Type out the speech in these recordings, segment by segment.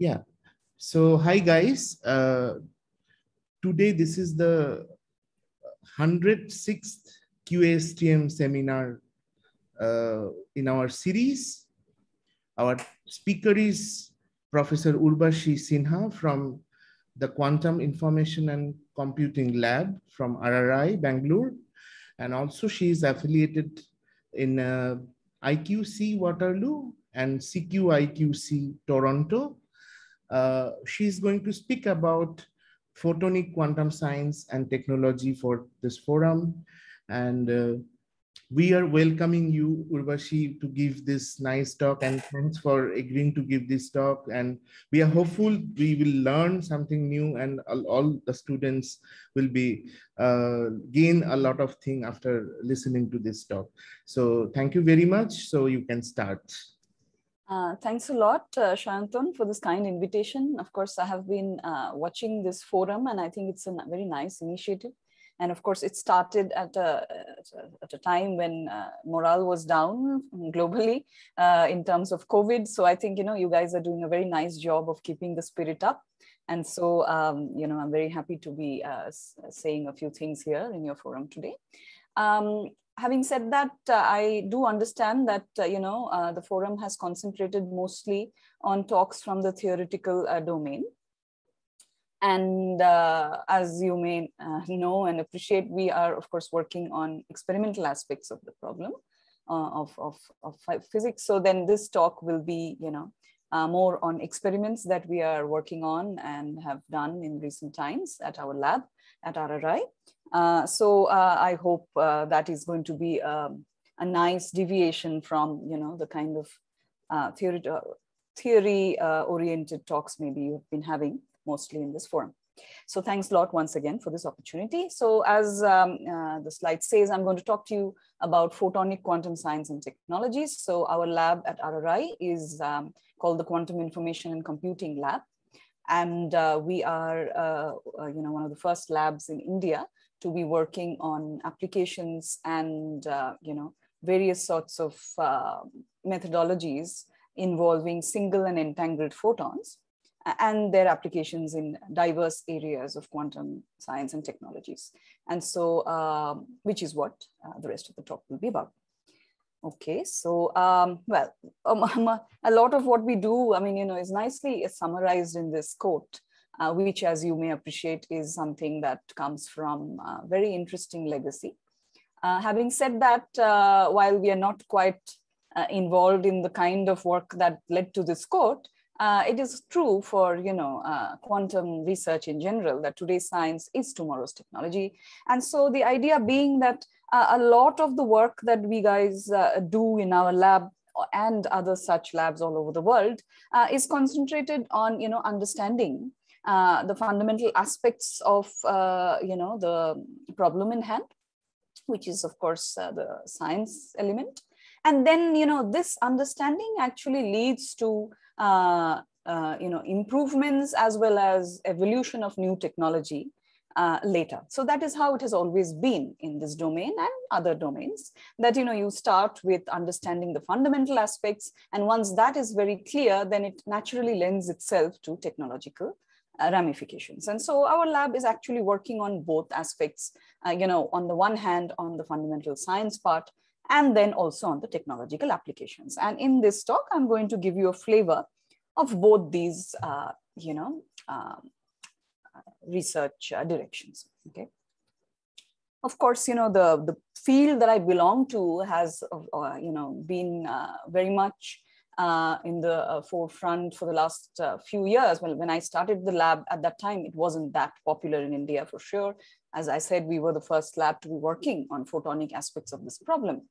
yeah so hi guys uh, today this is the 106th qastm seminar uh, in our series our speaker is professor urvashi sinha from the quantum information and computing lab from rri bangalore and also she is affiliated in uh, iqc waterloo and cqiqc toronto uh, she's going to speak about photonic quantum science and technology for this forum. And uh, we are welcoming you, Urvashi, to give this nice talk. And thanks for agreeing to give this talk. And we are hopeful we will learn something new and all, all the students will be uh, gain a lot of thing after listening to this talk. So thank you very much. So you can start. Uh, thanks a lot, uh, for this kind invitation. Of course, I have been uh, watching this forum and I think it's a very nice initiative. And of course, it started at a, at a time when uh, morale was down globally uh, in terms of COVID. So I think, you know, you guys are doing a very nice job of keeping the spirit up. And so, um, you know, I'm very happy to be uh, saying a few things here in your forum today. Um, having said that, uh, I do understand that, uh, you know, uh, the forum has concentrated mostly on talks from the theoretical uh, domain. And uh, as you may uh, know and appreciate, we are, of course, working on experimental aspects of the problem of, of, of physics. So then this talk will be, you know, more on experiments that we are working on and have done in recent times at our lab at RRI. Uh, so uh, I hope uh, that is going to be um, a nice deviation from you know the kind of theory, theory oriented talks maybe you've been having mostly in this forum. So thanks a lot once again for this opportunity. So as um, uh, the slide says, I'm going to talk to you about photonic quantum science and technologies. So our lab at RRI is um, called the Quantum Information and Computing Lab. And uh, we are, uh, you know, one of the first labs in India to be working on applications and uh, you know various sorts of uh, methodologies involving single and entangled photons and their applications in diverse areas of quantum science and technologies. And so, um, which is what uh, the rest of the talk will be about. Okay, so, um, well, um, a lot of what we do, I mean, you know, is nicely summarized in this quote uh, which as you may appreciate is something that comes from a very interesting legacy. Uh, having said that, uh, while we are not quite uh, involved in the kind of work that led to this court, uh, it is true for you know quantum research in general that today's science is tomorrow's technology. And so the idea being that a lot of the work that we guys do in our lab and other such labs all over the world uh, is concentrated on you know understanding uh, the fundamental aspects of uh, you know the problem in hand which is of course uh, the science element and then you know this understanding actually leads to uh, uh, you know improvements as well as evolution of new technology uh, later. So that is how it has always been in this domain and other domains that, you know, you start with understanding the fundamental aspects. And once that is very clear, then it naturally lends itself to technological uh, ramifications. And so our lab is actually working on both aspects, uh, you know, on the one hand, on the fundamental science part, and then also on the technological applications. And in this talk, I'm going to give you a flavor of both these, uh, you know, um, research uh, directions, okay? Of course, you know, the, the field that I belong to has, uh, you know, been very much uh, in the uh, forefront for the last uh, few years. Well, when I started the lab at that time, it wasn't that popular in India for sure. As I said, we were the first lab to be working on photonic aspects of this problem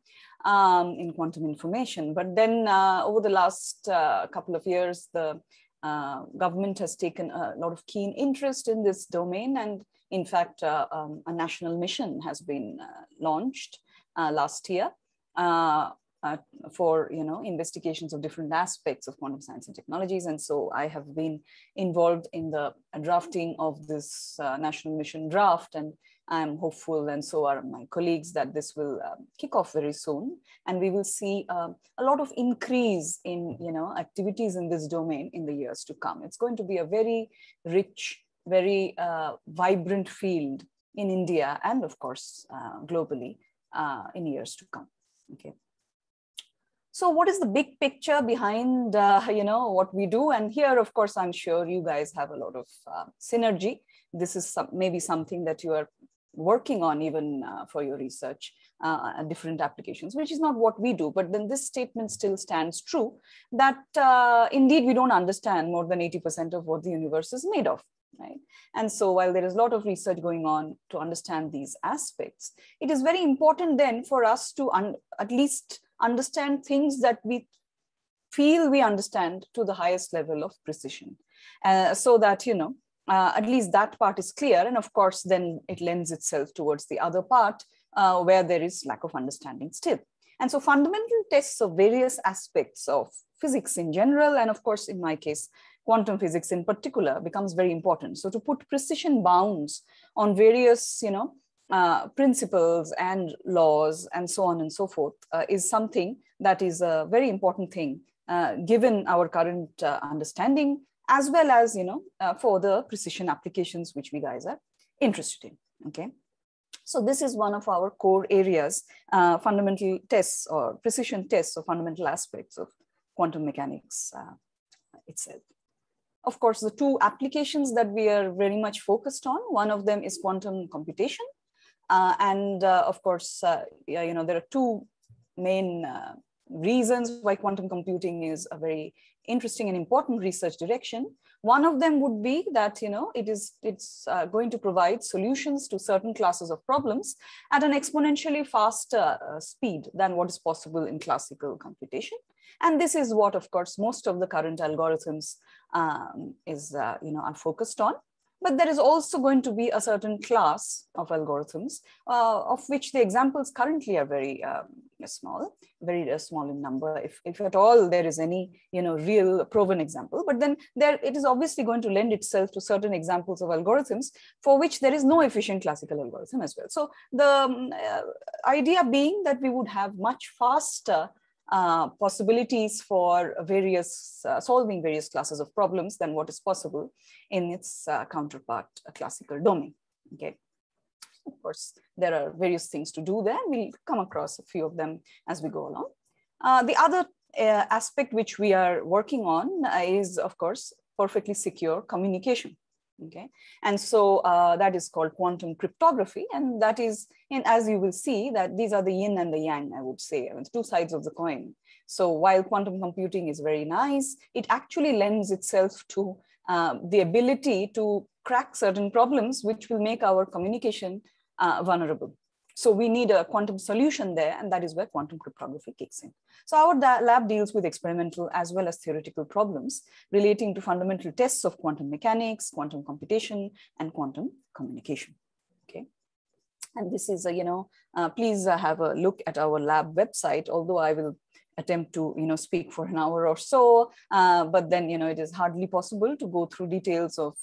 um, in quantum information. But then uh, over the last uh, couple of years, the uh, government has taken a lot of keen interest in this domain. And in fact, um, a national mission has been launched last year. Uh, uh, for you know investigations of different aspects of quantum science and technologies and so i have been involved in the drafting of this uh, national mission draft and i'm hopeful and so are my colleagues that this will uh, kick off very soon and we will see um, a lot of increase in you know activities in this domain in the years to come it's going to be a very rich very uh, vibrant field in india and of course uh, globally uh, in years to come okay so what is the big picture behind, uh, you know, what we do? And here, of course, I'm sure you guys have a lot of uh, synergy. This is some, maybe something that you are working on even uh, for your research uh, different applications, which is not what we do. But then this statement still stands true that uh, indeed we don't understand more than 80% of what the universe is made of. Right. And so while there is a lot of research going on to understand these aspects, it is very important then for us to at least understand things that we feel we understand to the highest level of precision uh, so that you know uh, at least that part is clear and of course then it lends itself towards the other part uh, where there is lack of understanding still and so fundamental tests of various aspects of physics in general and of course in my case quantum physics in particular becomes very important so to put precision bounds on various you know uh, principles and laws and so on and so forth uh, is something that is a very important thing uh, given our current uh, understanding as well as you know uh, for the precision applications which we guys are interested in okay so this is one of our core areas uh, fundamental tests or precision tests or fundamental aspects of quantum mechanics itself of course, the two applications that we are very much focused on, one of them is quantum computation uh, and uh, of course, uh, you know, there are two main uh, reasons why quantum computing is a very interesting and important research direction. One of them would be that, you know, it is, it's uh, going to provide solutions to certain classes of problems at an exponentially faster uh, speed than what is possible in classical computation. And this is what, of course, most of the current algorithms um, is, you know, are focused on. But there is also going to be a certain class of algorithms uh, of which the examples currently are very um, small, very uh, small in number, if, if at all there is any you know, real proven example. But then there, it is obviously going to lend itself to certain examples of algorithms for which there is no efficient classical algorithm as well. So the um, uh, idea being that we would have much faster uh, possibilities for various uh, solving various classes of problems than what is possible in its uh, counterpart classical domain. Okay. Of course, there are various things to do there. We'll come across a few of them as we go along. Uh, the other uh, aspect which we are working on is, of course, perfectly secure communication okay and so uh, that is called quantum cryptography and that is and as you will see that these are the yin and the yang i would say two sides of the coin so while quantum computing is very nice it actually lends itself to uh, the ability to crack certain problems which will make our communication uh, vulnerable so we need a quantum solution there, and that is where quantum cryptography kicks in. So our lab deals with experimental as well as theoretical problems relating to fundamental tests of quantum mechanics, quantum computation, and quantum communication. Okay. And this is, a, uh, you know, uh, please uh, have a look at our lab website, although I will attempt to you know speak for an hour or so uh, but then you know it is hardly possible to go through details of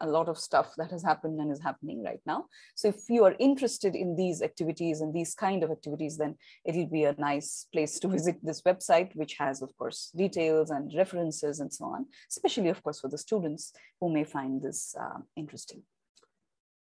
a lot of stuff that has happened and is happening right now. So if you are interested in these activities and these kind of activities, then it'll be a nice place to visit this website, which has, of course, details and references and so on, especially, of course, for the students who may find this uh, interesting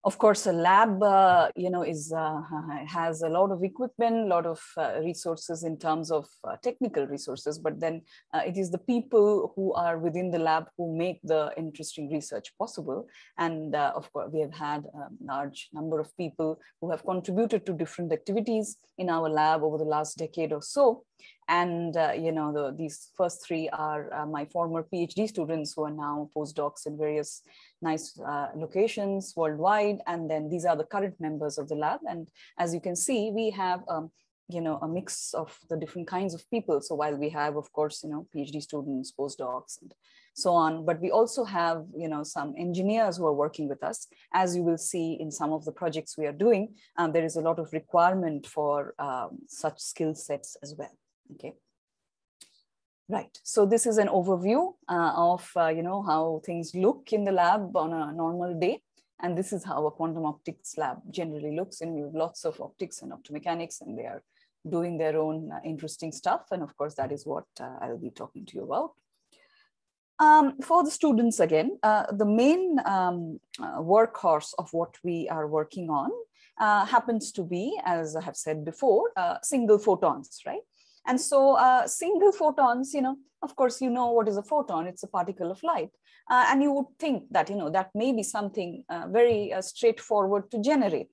of course a lab uh, you know is uh, has a lot of equipment a lot of uh, resources in terms of uh, technical resources but then uh, it is the people who are within the lab who make the interesting research possible and uh, of course we have had a large number of people who have contributed to different activities in our lab over the last decade or so and, uh, you know, the, these first three are uh, my former PhD students who are now postdocs in various nice uh, locations worldwide. And then these are the current members of the lab. And as you can see, we have um, you know a mix of the different kinds of people so while we have of course you know phd students postdocs and so on but we also have you know some engineers who are working with us as you will see in some of the projects we are doing um, there is a lot of requirement for um, such skill sets as well Okay. Right. So this is an overview uh, of uh, you know how things look in the lab on a normal day, and this is how a quantum optics lab generally looks. And we have lots of optics and optomechanics, and they are doing their own uh, interesting stuff. And of course, that is what uh, I'll be talking to you about. Um, for the students again, uh, the main um, uh, workhorse of what we are working on happens to be, as I have said before, single photons, right? And so uh, single photons, you know, of course, you know what is a photon, it's a particle of light. Uh, and you would think that, you know, that may be something uh, very uh, straightforward to generate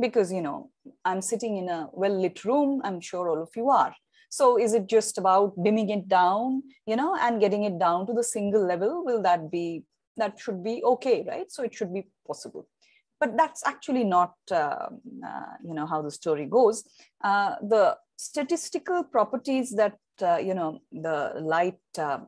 because, you know, I'm sitting in a well-lit room, I'm sure all of you are. So is it just about dimming it down, you know, and getting it down to the single level? Will that be, that should be okay, right? So it should be possible but that's actually not uh, uh, you know how the story goes uh, the statistical properties that uh, you know the light uh,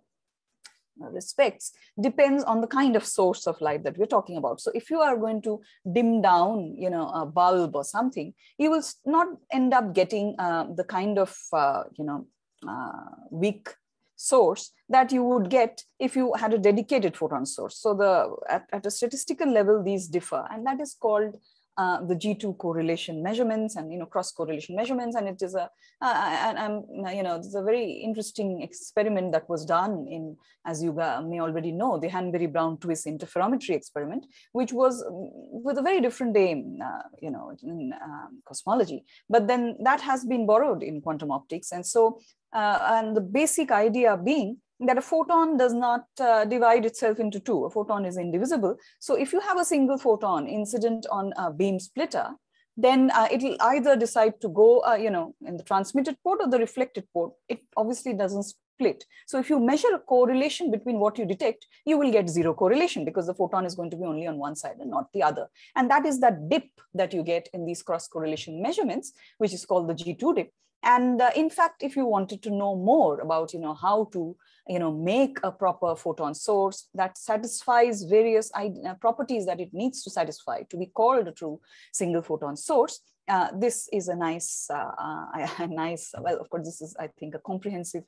respects depends on the kind of source of light that we're talking about so if you are going to dim down you know a bulb or something you will not end up getting uh, the kind of uh, you know uh, weak source that you would get if you had a dedicated photon source so the at, at a statistical level these differ and that is called uh, the G2 correlation measurements and you know cross correlation measurements, and it is a uh, and um, you know it's a very interesting experiment that was done in as you may already know the Hanbury Brown Twist interferometry experiment, which was um, with a very different aim, uh, you know, in um, cosmology. But then that has been borrowed in quantum optics, and so uh, and the basic idea being that a photon does not uh, divide itself into two. A photon is indivisible. So if you have a single photon incident on a beam splitter, then uh, it'll either decide to go, uh, you know, in the transmitted port or the reflected port. It obviously doesn't split. So if you measure a correlation between what you detect, you will get zero correlation because the photon is going to be only on one side and not the other. And that is that dip that you get in these cross correlation measurements, which is called the G2 dip. And uh, in fact, if you wanted to know more about, you know, how to you know, make a proper photon source that satisfies various uh, properties that it needs to satisfy to be called a true single photon source. Uh, this is a nice, uh, uh a nice, well, of course, this is, I think, a comprehensive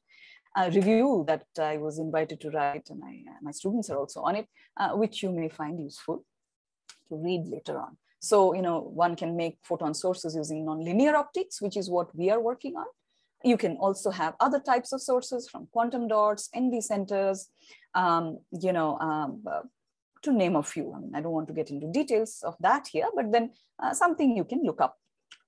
uh, review that I was invited to write, and I, uh, my students are also on it, which you may find useful to read later on. So, you know, one can make photon sources using nonlinear optics, which is what we are working on. You can also have other types of sources from quantum dots, NV centers, um, you know, um, uh, to name a few. I mean, I don't want to get into details of that here, but then uh, something you can look up.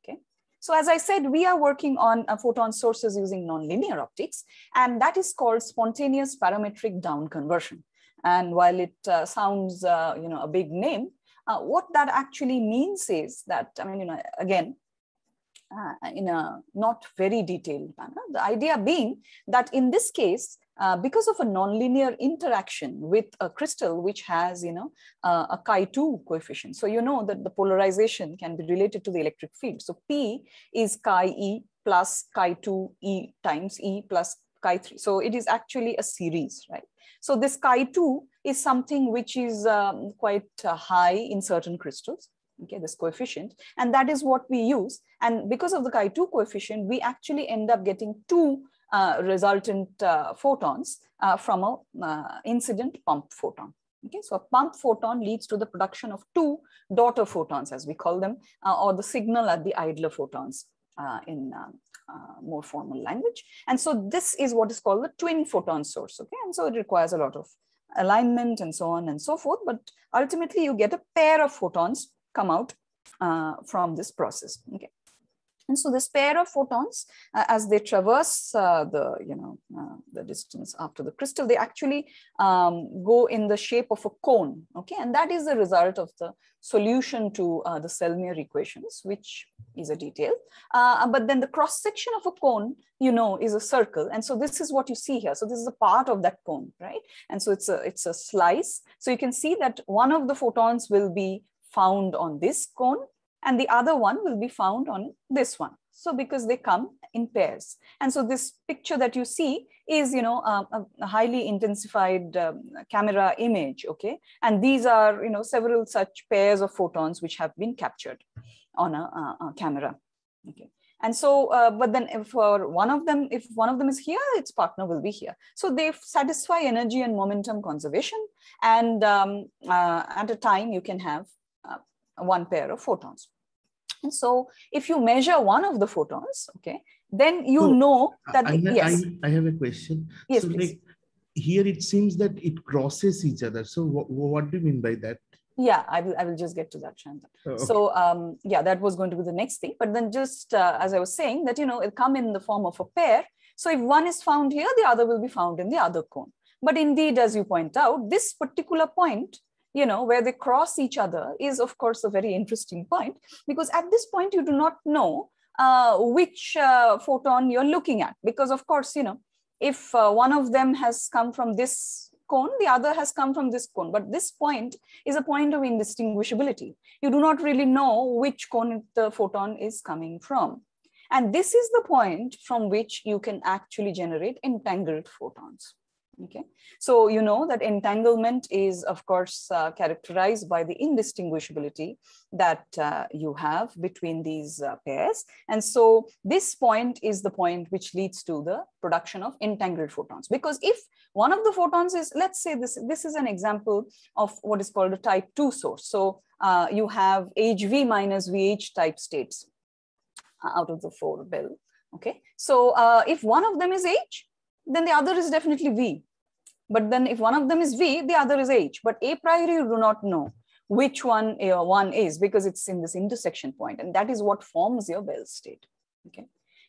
Okay. So as I said, we are working on uh, photon sources using nonlinear optics, and that is called spontaneous parametric down conversion. And while it uh, sounds, uh, you know, a big name, uh, what that actually means is that, I mean, you know, again, uh, in a not very detailed manner. The idea being that in this case, uh, because of a nonlinear interaction with a crystal which has you know uh, a chi 2 coefficient so you know that the polarization can be related to the electric field so p is chi e plus chi 2 e times e plus chi 3 so it is actually a series right so this chi 2 is something which is um, quite uh, high in certain crystals okay, this coefficient. And that is what we use. And because of the Chi2 coefficient, we actually end up getting two uh, resultant uh, photons uh, from a uh, incident pump photon. Okay, so a pump photon leads to the production of two daughter photons, as we call them, uh, or the signal at the idler photons uh, in more formal language. And so this is what is called the twin photon source. Okay, and so it requires a lot of alignment and so on and so forth. But ultimately, you get a pair of photons come out uh, from this process. Okay. And so this pair of photons, uh, as they traverse uh, the, you know, uh, the distance after the crystal, they actually um, go in the shape of a cone, okay? And that is the result of the solution to uh, the Selmier equations, which is a detail. Uh, uh, but then the cross section of a cone, you know, is a circle. And so this is what you see here. So this is a part of that cone, right? And so it's a, it's a slice. So you can see that one of the photons will be found on this cone and the other one will be found on this one. So because they come in pairs. And so this picture that you see is, you know, um, a, a highly intensified um, camera image, okay? And these are, you know, several such pairs of photons which have been captured on a, a, a camera, okay? And so, uh, but then for one of them, if one of them is here, its partner will be here. So they satisfy energy and momentum conservation. And um, uh, at a time, you can have one pair of photons. And so if you measure one of the photons, okay, then you so know that. I, the, have, yes. I, I, have a question. Yes, so please. Like, here it seems that it crosses each other. So what, what do you mean by that? yeah i will i will just get to that Chandan. Oh, okay. so um yeah that was going to be the next thing but then just uh, as i was saying that you know it come in the form of a pair so if one is found here the other will be found in the other cone but indeed as you point out this particular point you know, where they cross each other is of course a very interesting point because at this point you do not know uh, which uh, photon you're looking at because of course, you know, if uh, one of them has come from this cone, the other has come from this cone. But this point is a point of indistinguishability. You do not really know which cone the photon is coming from. And this is the point from which you can actually generate entangled photons. Okay, so you know that entanglement is, of course, uh, characterized by the indistinguishability that uh, you have between these uh, pairs. And so this point is the point which leads to the production of entangled photons. Because if one of the photons is, let's say this, this is an example of what is called a type 2 source. So uh, you have HV minus VH type states uh, out of the four bill. Okay, so uh, if one of them is H, then the other is definitely V. But then if one of them is V, the other is H. But a priori, you do not know which one uh, one is because it's in this intersection point. And that is what forms your Bell state. Okay.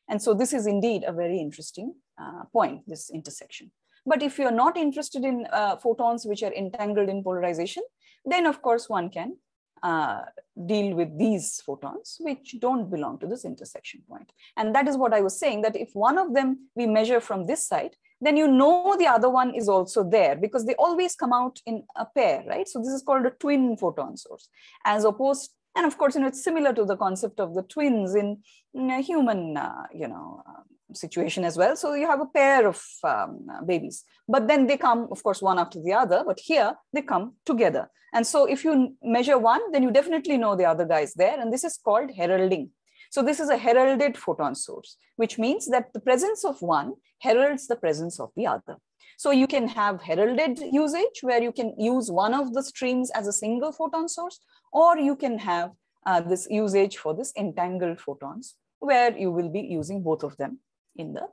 And so this is indeed a very interesting uh, point, this intersection. But if you're not interested in uh, photons which are entangled in polarization, then of course one can uh, deal with these photons, which don't belong to this intersection point. And that is what I was saying, that if one of them we measure from this side, then you know the other one is also there because they always come out in a pair, right? So this is called a twin photon source, as opposed, and of course, you know, it's similar to the concept of the twins in, in human, uh, you know, um, situation as well. So you have a pair of um, babies, but then they come, of course, one after the other, but here they come together. And so if you measure one, then you definitely know the other guy is there. And this is called heralding. So this is a heralded photon source, which means that the presence of one heralds the presence of the other. So you can have heralded usage where you can use one of the streams as a single photon source, or you can have uh, this usage for this entangled photons where you will be using both of them in the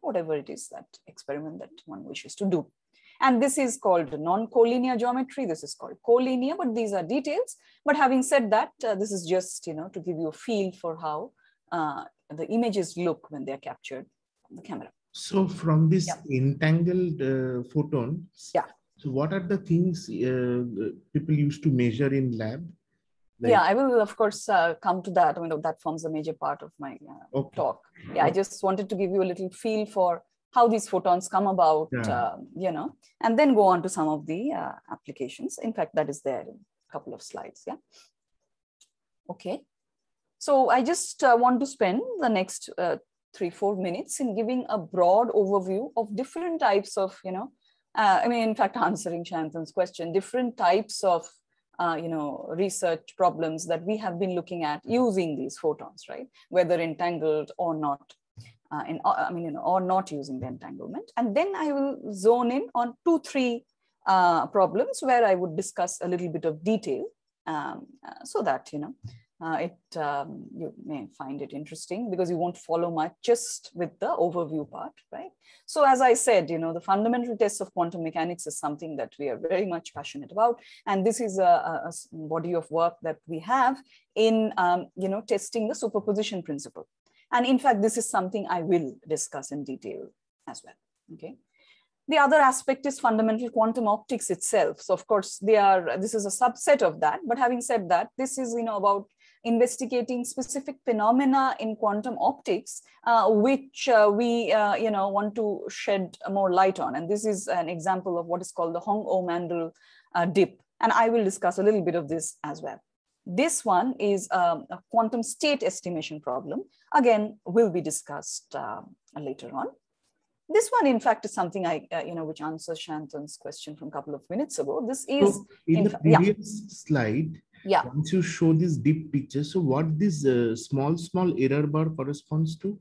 whatever it is that experiment that one wishes to do. And this is called non-collinear geometry. This is called collinear, but these are details. But having said that, uh, this is just, you know, to give you a feel for how uh, the images look when they're captured on the camera. So from this yeah. entangled uh, photon, yeah. so what are the things uh, people used to measure in lab? Like, yeah, I will of course uh, come to that. I mean, that forms a major part of my uh, okay. talk. Yeah, I just wanted to give you a little feel for how these photons come about, yeah. uh, you know, and then go on to some of the uh, applications. In fact, that is there in a couple of slides. Yeah. Okay. So I just uh, want to spend the next uh, three, four minutes in giving a broad overview of different types of, you know, I mean, in fact, answering Shantan's question, different types of uh, you know, research problems that we have been looking at mm-hmm. using these photons, right? Whether entangled or not, uh, in, uh, I mean, you know, or not using the entanglement. And then I will zone in on two, three uh, problems where I would discuss a little bit of detail um, uh, so that, you know, uh, it um, you may find it interesting because you won't follow much just with the overview part right so as i said you know the fundamental tests of quantum mechanics is something that we are very much passionate about and this is a, a body of work that we have in um, you know testing the superposition principle and in fact this is something i will discuss in detail as well okay the other aspect is fundamental quantum optics itself. So of course, they are, this is a subset of that. But having said that, this is, you know, about investigating specific phenomena in quantum optics, uh, which uh, we uh, you know want to shed more light on. And this is an example of what is called the Hong O Mandel uh, dip. And I will discuss a little bit of this as well. This one is um, a quantum state estimation problem. Again, will be discussed um, later on. This one, in fact, is something I, uh, you know, which answers Shantan's question from a couple of minutes ago. This is- so In, in the previous yeah. slide, yeah once you show this deep picture so what this uh, small small error bar corresponds to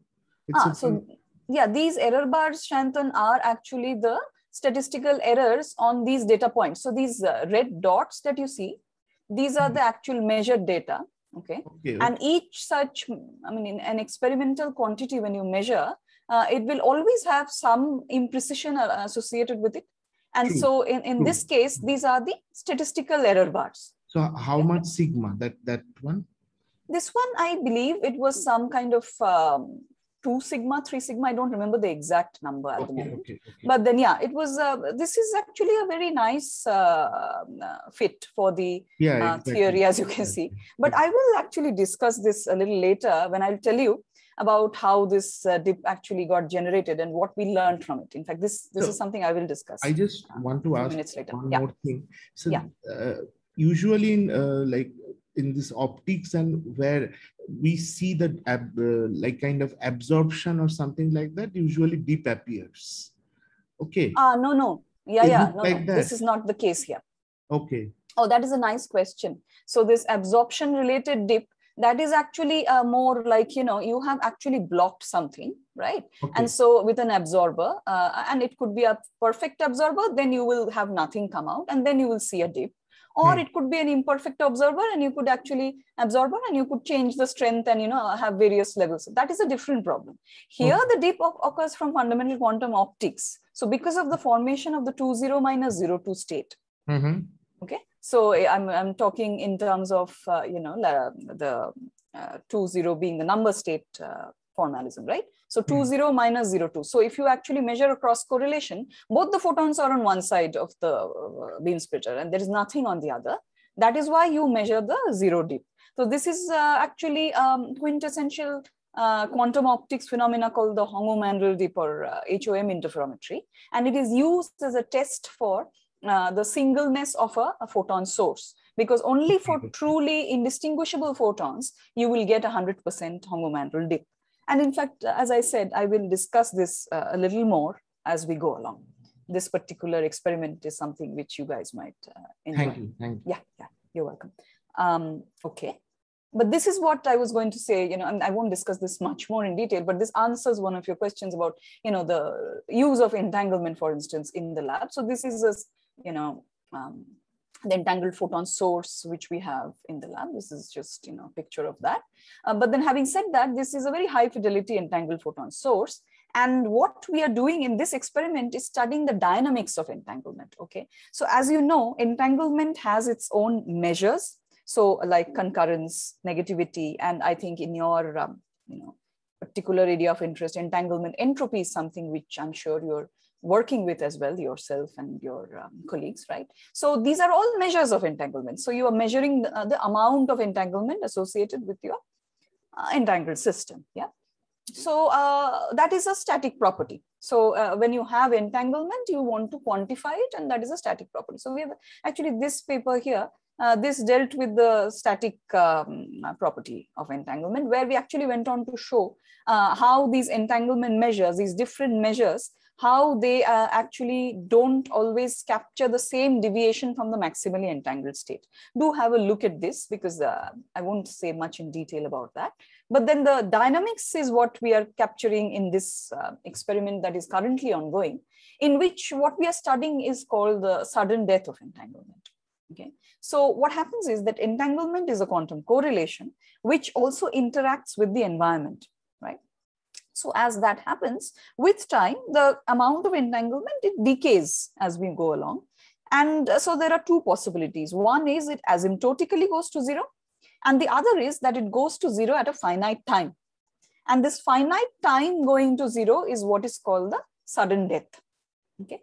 it's ah, so yeah these error bars shantan are actually the statistical errors on these data points so these uh, red dots that you see these are the hmm. actual measured data okay, okay. and each such i mean in an experimental quantity when you measure uh, it will always have some imprecision uh, associated with it and True. so in, in True. this case these are the statistical error bars so how much sigma that that one? This one, I believe it was some kind of um, two sigma, three sigma. I don't remember the exact number at okay, the moment. Okay, okay. But then, yeah, it was. Uh, this is actually a very nice uh, uh fit for the yeah, uh, theory, as you can see. But I will actually discuss this a little later when I'll tell you about how this uh, dip actually got generated and what we learned from it. In fact, this this so, is something I will discuss. I just want to ask minutes later. one yeah. more thing. So, yeah. Uh, usually in uh, like in this optics and where we see the ab, uh, like kind of absorption or something like that usually deep appears okay ah uh, no no yeah it yeah no, like no. this is not the case here okay oh that is a nice question so this absorption related dip that is actually uh, more like you know you have actually blocked something right okay. and so with an absorber uh, and it could be a perfect absorber then you will have nothing come out and then you will see a dip or hmm. it could be an imperfect observer and you could actually absorber and you could change the strength and you know uh, have various levels that is a different problem here hmm. the dip occurs from fundamental quantum optics so because of the formation of the 2 0 minus 0 2 state mm-hmm. okay so eh, I'm, I'm talking in terms of uh, you know the uh, 0 being the number state uh, formalism right so 2, hmm. 0 minus 0, 2. So if you actually measure a cross correlation, both the photons are on one side of the uh, beam splitter and there is nothing on the other. That is why you measure the zero dip. So this is uh, actually um, quintessential uh, quantum optics phenomena called the Hongo-Mandel dip or uh, HOM interferometry. And it is used as a test for uh, the singleness of a, a, photon source because only for truly indistinguishable photons, you will get 100% Hongo-Mandel dip. And in fact, as I said, I will discuss this uh, a little more as we go along. This particular experiment is something which you guys might uh, enjoy. Thank you. Thank you. Yeah, yeah, you're welcome. Um, okay but this is what i was going to say you know and i won't discuss this much more in detail but this answers one of your questions about you know the use of entanglement for instance in the lab so this is a you know um, the entangled photon source which we have in the lab. This is just you know a picture of that. Uh, but then having said that, this is a very high fidelity entangled photon source. And what we are doing in this experiment is studying the dynamics of entanglement, okay? So as you know, entanglement has its own measures. So like concurrence, negativity, and I think in your, um, you know, particular area of interest, entanglement entropy is something which I'm sure you're working with as well yourself and your um, colleagues right so these are all measures of entanglement so you are measuring the, uh, the amount of entanglement associated with your uh, entangled system yeah so uh, that is a static property so uh, when you have entanglement you want to quantify it and that is a static property so we have actually this paper here uh, this dealt with the static um, property of entanglement where we actually went on to show uh, how these entanglement measures these different measures how they uh, actually don't always capture the same deviation from the maximally entangled state. Do have a look at this because uh, I won't say much in detail about that. But then the dynamics is what we are capturing in this uh, experiment that is currently ongoing, in which what we are studying is called the sudden death of entanglement. Okay. So what happens is that entanglement is a quantum correlation, which also interacts with the environment. So as that happens, with time, the amount of entanglement, it decays as we go along. And uh, so there are two possibilities. One is it asymptotically goes to zero. And the other is that it goes to zero at a finite time. And this finite time going to zero is what is called the sudden death. Okay.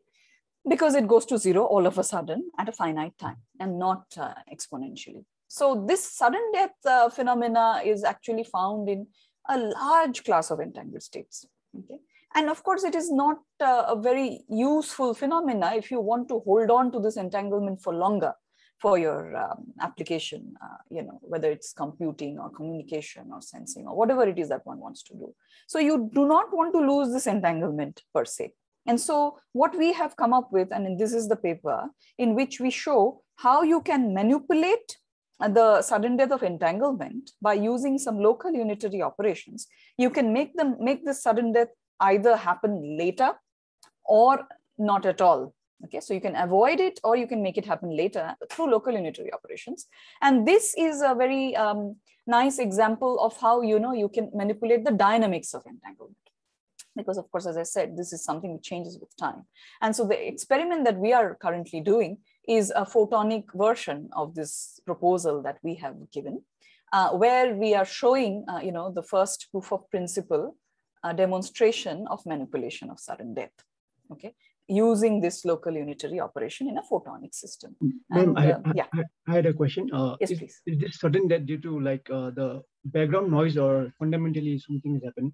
Because it goes to zero all of a sudden at a finite time and not uh, exponentially. So this sudden death uh, phenomena is actually found in a large class of entangled states. Okay? And of course, it is not uh, a very useful phenomena if you want to hold on to this entanglement for longer for your um, application, uh, you know, whether it's computing or communication or sensing or whatever it is that one wants to do. So you do not want to lose this entanglement per se. And so what we have come up with, and this is the paper in which we show how you can manipulate the sudden death of entanglement by using some local unitary operations, you can make them make this sudden death either happen later or not at all. Okay, so you can avoid it or you can make it happen later through local unitary operations. And this is a very um, nice example of how you know you can manipulate the dynamics of entanglement. Because of course, as I said, this is something that changes with time. And so the experiment that we are currently doing is a photonic version of this proposal that we have given, uh, where we are showing, uh, you know, the first proof of principle uh, demonstration of manipulation of sudden death, okay, using this local unitary operation in a photonic system. And, I, uh, yeah. I, had a question. Uh, yes, is, please. Is this sudden death due to like uh, the background noise or fundamentally something has happened?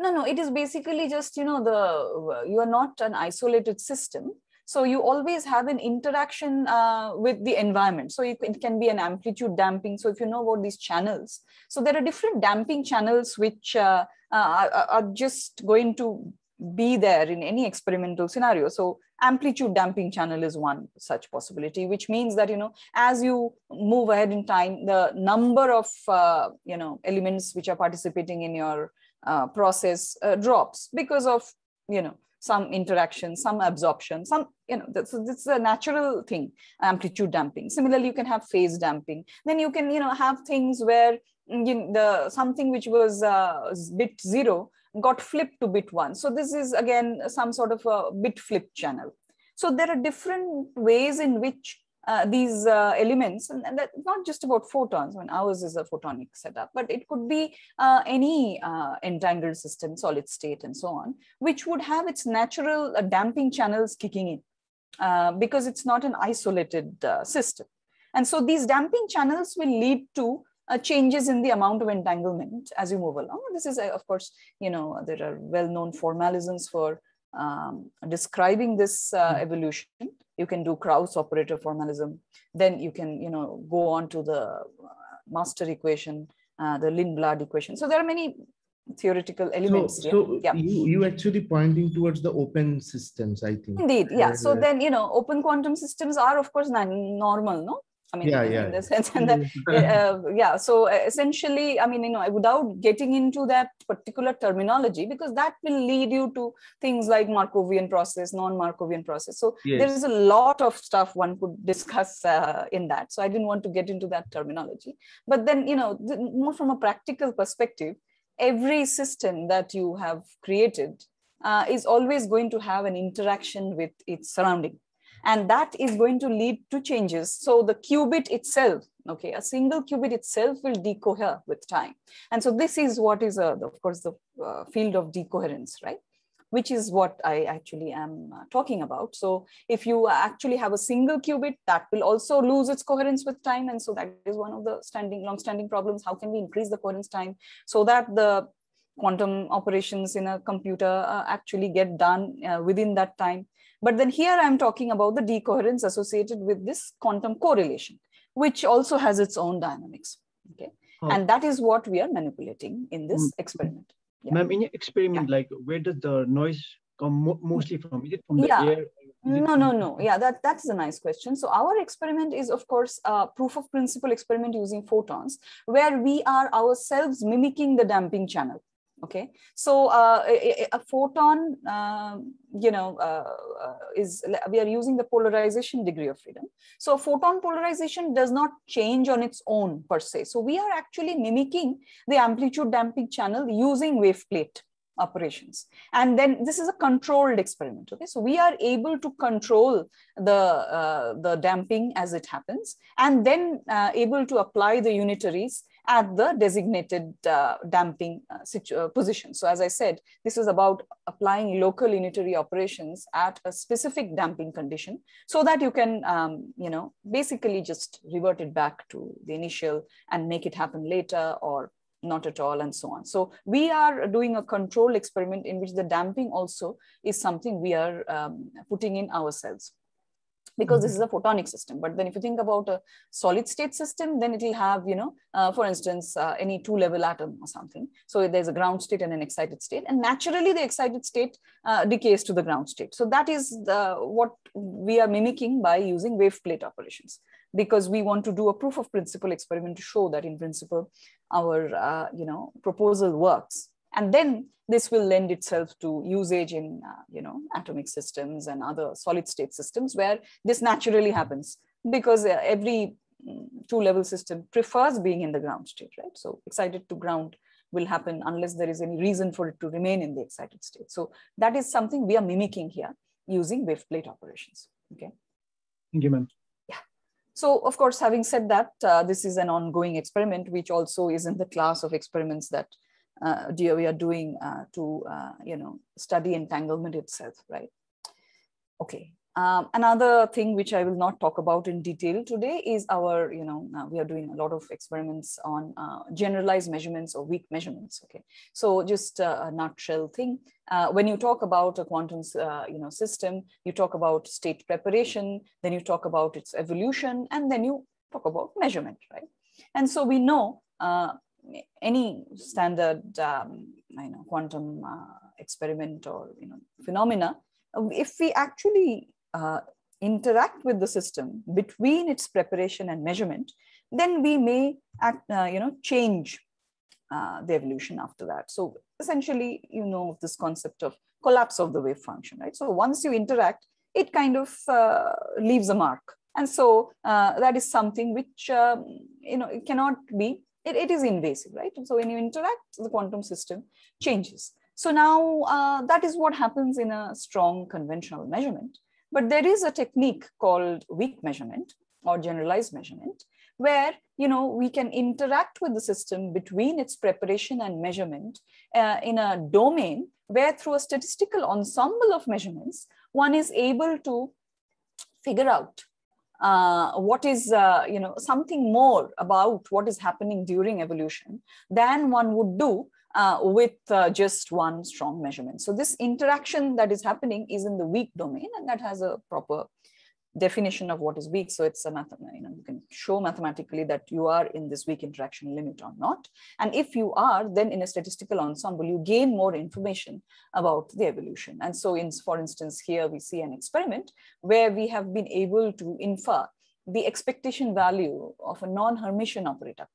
No, no, it is basically just, you know, the you are not an isolated system so you always have an interaction uh, with the environment. So it can be an amplitude damping. So if you know about these channels, so there are different damping channels which uh, uh are, are just going to be there in any experimental scenario. So amplitude damping channel is one such possibility, which means that, you know, as you move ahead in time, the number of, uh, you know, elements which are participating in your uh, process uh, drops because of, you know, some interaction, some absorption, some, you know, So this is a natural thing, amplitude damping. Similarly, you can have phase damping. Then you can, you know, have things where mm, you know, the something which was uh, bit zero got flipped to bit one. So this is again, some sort of a bit flip channel. So there are different ways in which uh, these uh, elements, and, and that's not just about photons. I mean, ours is a photonic setup, but it could be uh, any uh, entangled system, solid state, and so on, which would have its natural uh, damping channels kicking in uh, because it's not an isolated system. And so these damping channels will lead to uh, changes in the amount of entanglement as you move along. This is, uh, of course, you know, there are well-known formalisms for um, describing this uh, hmm. evolution you can do kraus operator formalism then you can you know go on to the uh, master equation uh, the lindblad equation so there are many theoretical elements so, so yeah. you you actually pointing towards the open systems i think indeed yeah so uh, then you know open quantum systems are of course normal no I mean, yeah, yeah. in the sense, and uh, yeah. So uh, essentially, I mean, you know, without getting into that particular terminology, because that will lead you to things like Markovian process, non-Markovian process. So yes. there is a lot of stuff one could discuss uh, in that. So I didn't want to get into that terminology, but then you know, the, more from a practical perspective, every system that you have created uh, is always going to have an interaction with its surrounding and that is going to lead to changes. So the qubit itself, okay, a single qubit itself will decohere with time. And so this is what is, uh, of course, the uh, field of decoherence, right? Which is what I actually am uh, talking about. So if you actually have a single qubit, that will also lose its coherence with time. And so that is one of the standing, long-standing problems. How can we increase the coherence time so that the quantum operations in a computer uh, actually get done uh, within that time? But then here I'm talking about the decoherence associated with this quantum correlation, which also has its own dynamics. Okay. Oh. And that is what we are manipulating in this mm. experiment. Yeah. Ma'am, in your experiment, yeah. like where does the noise come mostly from? Is it from the yeah. air? No, no, no. Yeah, that, that's a nice question. So our experiment is, of course, a proof of principle experiment using photons, where we are ourselves mimicking the damping channel okay so uh, a, a, photon uh, you know uh, uh, is we are using the polarization degree of freedom so photon polarization does not change on its own per se so we are actually mimicking the amplitude damping channel using wave plate operations and then this is a controlled experiment okay so we are able to control the uh, the damping as it happens and then uh, able to apply the unitaries at the designated uh, damping uh, situ- uh, position. So as I said, this is about applying local unitary operations at a specific damping condition so that you can, um, you know, basically just revert it back to the initial and make it happen later or not at all and so on. So we are doing a control experiment in which the damping also is something we are um, putting in ourselves because this mm-hmm. is a photonic system but then if you think about a solid state system then it will have you know uh, for instance uh, any two level atom or something so there's a ground state and an excited state and naturally the excited state uh, decays to the ground state so that is the, what we are mimicking by using wave plate operations because we want to do a proof of principle experiment to show that in principle our uh, you know proposal works and then this will lend itself to usage in, uh, you know, atomic systems and other solid state systems where this naturally happens because uh, every mm, two level system prefers being in the ground state, right? So excited to ground will happen unless there is any reason for it to remain in the excited state. So that is something we are mimicking here using waveplate operations, okay? Thank you, ma'am. Yeah. So of course, having said that, uh, this is an ongoing experiment, which also is in the class of experiments that uh, we are doing uh, to, uh, you know, study entanglement itself, right? Okay. Um, another thing which I will not talk about in detail today is our, you know, uh, we are doing a lot of experiments on uh, generalized measurements or weak measurements. Okay, so just uh, a nutshell thing. when you talk about a quantum, you know, system, you talk about state preparation, then you talk about its evolution, and then you talk about measurement, right? And so we know uh, any standard um, you know, quantum uh, experiment or you know, phenomena, if we actually uh, interact with the system between its preparation and measurement, then we may act, uh, you know, change uh, the evolution after that. So essentially, you know, this concept of collapse of the wave function, right? So once you interact, it kind of uh, leaves a mark and so uh, that is something which um, you know it cannot be it, it is invasive, right? And so when you interact, the quantum system changes. So now uh, that is what happens in a strong conventional measurement. But there is a technique called weak measurement or generalized measurement, where you know we can interact with the system between its preparation and measurement uh, in a domain where through a statistical ensemble of measurements, one is able to figure out uh, what is uh, you know something more about what is happening during evolution than one would do uh, with uh, just one strong measurement. So this interaction that is happening is in the weak domain, and that has a proper definition of what is weak. So it's a math, you know, you can show mathematically that you are in this weak interaction limit or not. And if you are, then in a statistical ensemble, you gain more information about the evolution. And so in, for instance, here we see an experiment where we have been able to infer the expectation value of a non-Hermitian operator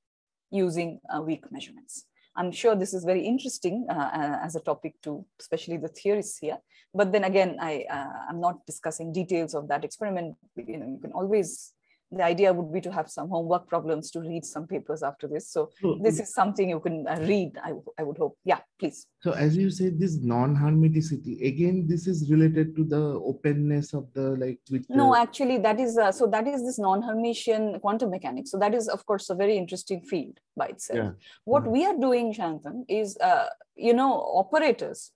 using uh, weak measurements. I'm sure this is very interesting uh, uh, as a topic to especially the theorists here. But then again, I, uh, I'm not discussing details of that experiment. You know, you can always the idea would be to have some homework problems to read some papers after this. So this is something you can uh, read, I, I would hope. Yeah, please. So as you said, this non-hermeticity, again, this is related to the openness of the like. With no, actually that is, uh, so that is this non-Hermitian quantum mechanics. So that is of course a very interesting field by itself. Yeah. What hmm. we are doing, Shantan, is, uh, you know, operators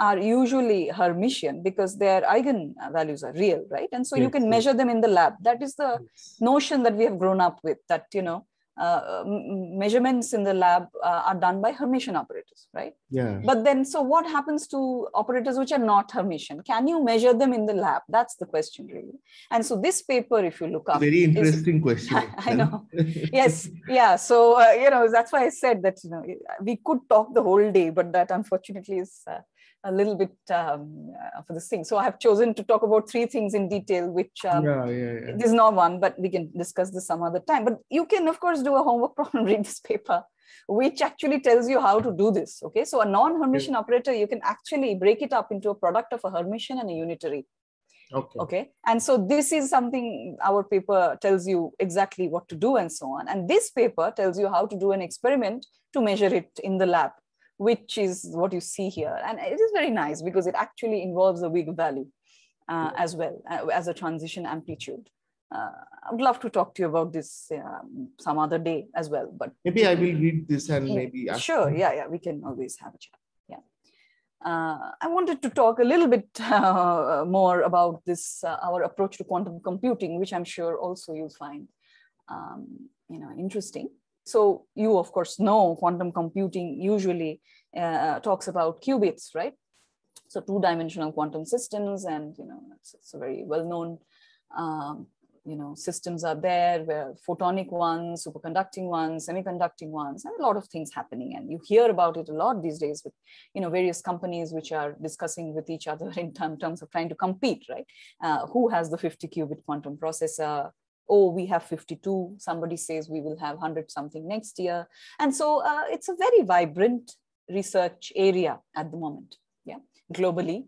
are usually Hermitian because their eigenvalues are real, right? And so yes, you can yes. measure them in the lab. That is the yes. notion that we have grown up with that, you know, uh, measurements in the lab uh, are done by Hermitian operators, right? Yeah. But then, so what happens to operators which are not Hermitian? Can you measure them in the lab? That's the question, really. And so, this paper, if you look up, very interesting is, question. I, know. yes. Yeah. So uh, you know that's why I said that you know we could talk the whole day, but that unfortunately is uh, a little bit um, uh, for this thing. So I have chosen to talk about three things in detail, which um, yeah, yeah, yeah. this is not one, but we can discuss this some other time. But you can, of course, do a homework problem, read this paper, which actually tells you how to do this. Okay, so a non-Hermitian operator, you can actually break it up into a product of a Hermitian and a unitary. Okay. okay and so this is something our paper tells you exactly what to do and so on and this paper tells you how to do an experiment to measure it in the lab which is what you see here. And it is very nice because it actually involves a weak value uh, as well uh, as a transition amplitude. Uh, I'd love to talk to you about this um, some other day as well. But maybe I will read this and yeah, maybe sure, yeah, yeah, we can always have a chat. Yeah, uh, I wanted to talk a little bit uh, more about this uh, our approach to quantum computing, which I'm sure also you'll find um, you know interesting so you of course know quantum computing usually uh, talks about qubits right so two-dimensional quantum systems and you know it's, it's a very well-known um, you know systems are there where photonic ones superconducting ones semiconducting ones and a lot of things happening and you hear about it a lot these days with you know various companies which are discussing with each other in terms of trying to compete right uh, who has the 50 qubit quantum processor oh, we have 52. Somebody says we will have 100 something next year. And so uh, it's a very vibrant research area at the moment, yeah, globally,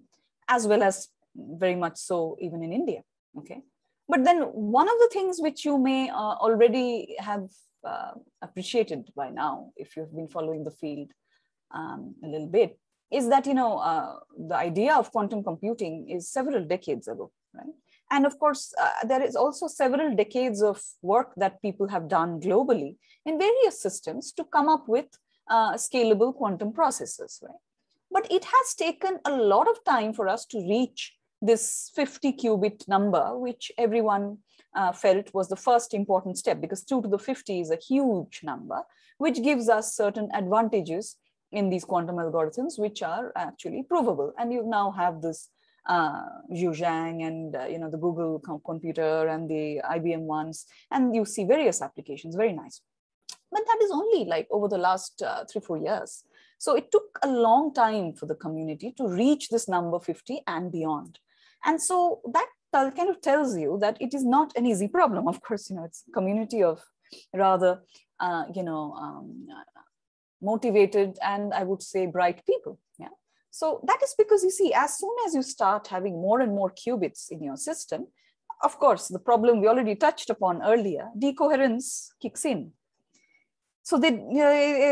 as well as very much so even in India, okay? But then one of the things which you may uh, already have uh, appreciated by now, if you've been following the field um, a little bit, is that, you know, uh, the idea of quantum computing is several decades ago, right? And of course, uh, there is also several decades of work that people have done globally in various systems to come up with uh, scalable quantum processes, right? But it has taken a lot of time for us to reach this 50 qubit number, which everyone uh, felt was the first important step because 2 to the 50 is a huge number, which gives us certain advantages in these quantum algorithms, which are actually provable. And you now have this uh, Zhuzhang and uh, you know the Google com computer and the IBM ones, and you see various applications, very nice. But that is only like over the last uh, three four years. So it took a long time for the community to reach this number 50 and beyond. And so that kind of tells you that it is not an easy problem. Of course, you know it's community of rather uh, you know um, motivated and I would say bright people. Yeah. So that is because you see, as soon as you start having more and more qubits in your system, of course, the problem we already touched upon earlier, decoherence kicks in. So there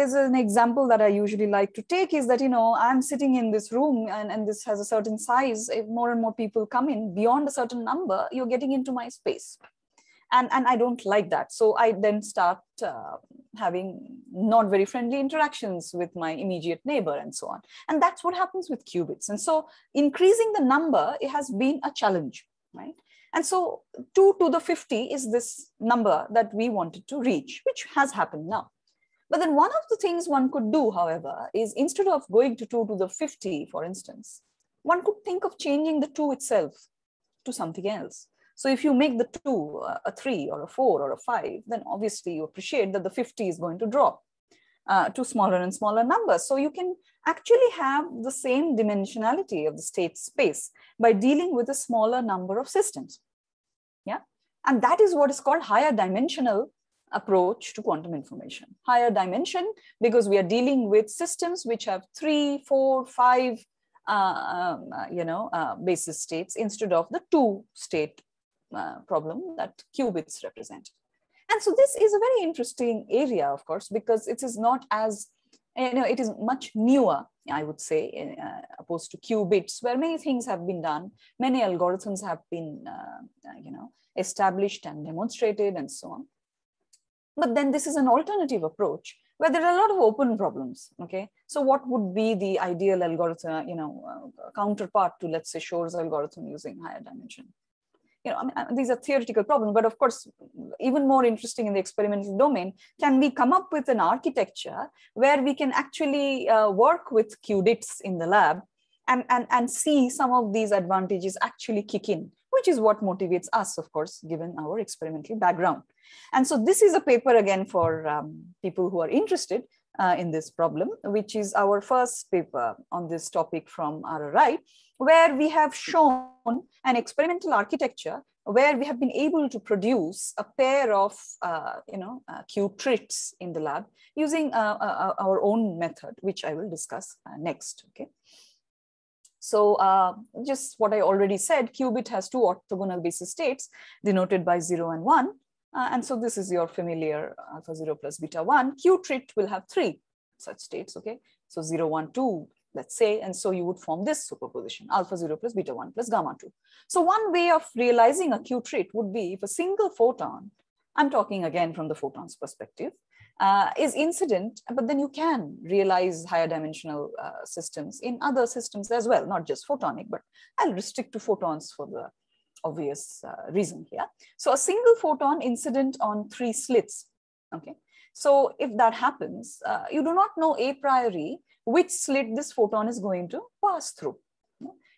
is an example that I usually like to take is that, you know, I'm sitting in this room and, and this has a certain size. If more and more people come in beyond a certain number, you're getting into my space and and i don't like that so i then start uh, having not very friendly interactions with my immediate neighbor and so on and that's what happens with qubits and so increasing the number it has been a challenge right and so 2 to the 50 is this number that we wanted to reach which has happened now but then one of the things one could do however is instead of going to 2 to the 50 for instance one could think of changing the 2 itself to something else so if you make the two uh, a three or a four or a five, then obviously you appreciate that the 50 is going to drop uh, to smaller and smaller numbers. So you can actually have the same dimensionality of the state space by dealing with a smaller number of systems. Yeah, and that is what is called higher dimensional approach to quantum information. Higher dimension because we are dealing with systems which have three, four, five, uh, um, uh, you know, uh, basis states instead of the two state uh, problem that qubits represent. And so this is a very interesting area, of course, because it is not as, you know, it is much newer, I would say, uh, opposed to qubits, where many things have been done, many algorithms have been, uh, uh you know, established and demonstrated and so on. But then this is an alternative approach where there are a lot of open problems, okay? So what would be the ideal algorithm, you know, uh, counterpart to, let's say, Shor's algorithm using higher dimension? you know, I mean, uh, these are theoretical problems, but of course, even more interesting in the experimental domain, can we come up with an architecture where we can actually uh, work with QDITs in the lab and, and, and see some of these advantages actually kick in, which is what motivates us, of course, given our experimental background. And so this is a paper again for um, people who are interested uh, in this problem, which is our first paper on this topic from RRI, where we have shown an experimental architecture where we have been able to produce a pair of uh, you know, uh, q in the lab using uh, uh, uh, our own method, which I will discuss uh, next, okay? So uh, just what I already said, qubit has two orthogonal basis states denoted by zero and one. Uh, and so this is your familiar alpha 0 plus beta 1. Q trait will have three such states, okay? So 0, 1, 2, let's say, and so you would form this superposition, alpha 0 plus beta 1 plus gamma 2. So one way of realizing a Q trait would be if a single photon, I'm talking again from the photon's perspective, uh, is incident, but then you can realize higher dimensional uh, systems in other systems as well, not just photonic, but I'll restrict to photons for the obvious uh, reason here. So a single photon incident on three slits, okay? So if that happens, uh, you do not know a priori which slit this photon is going to pass through.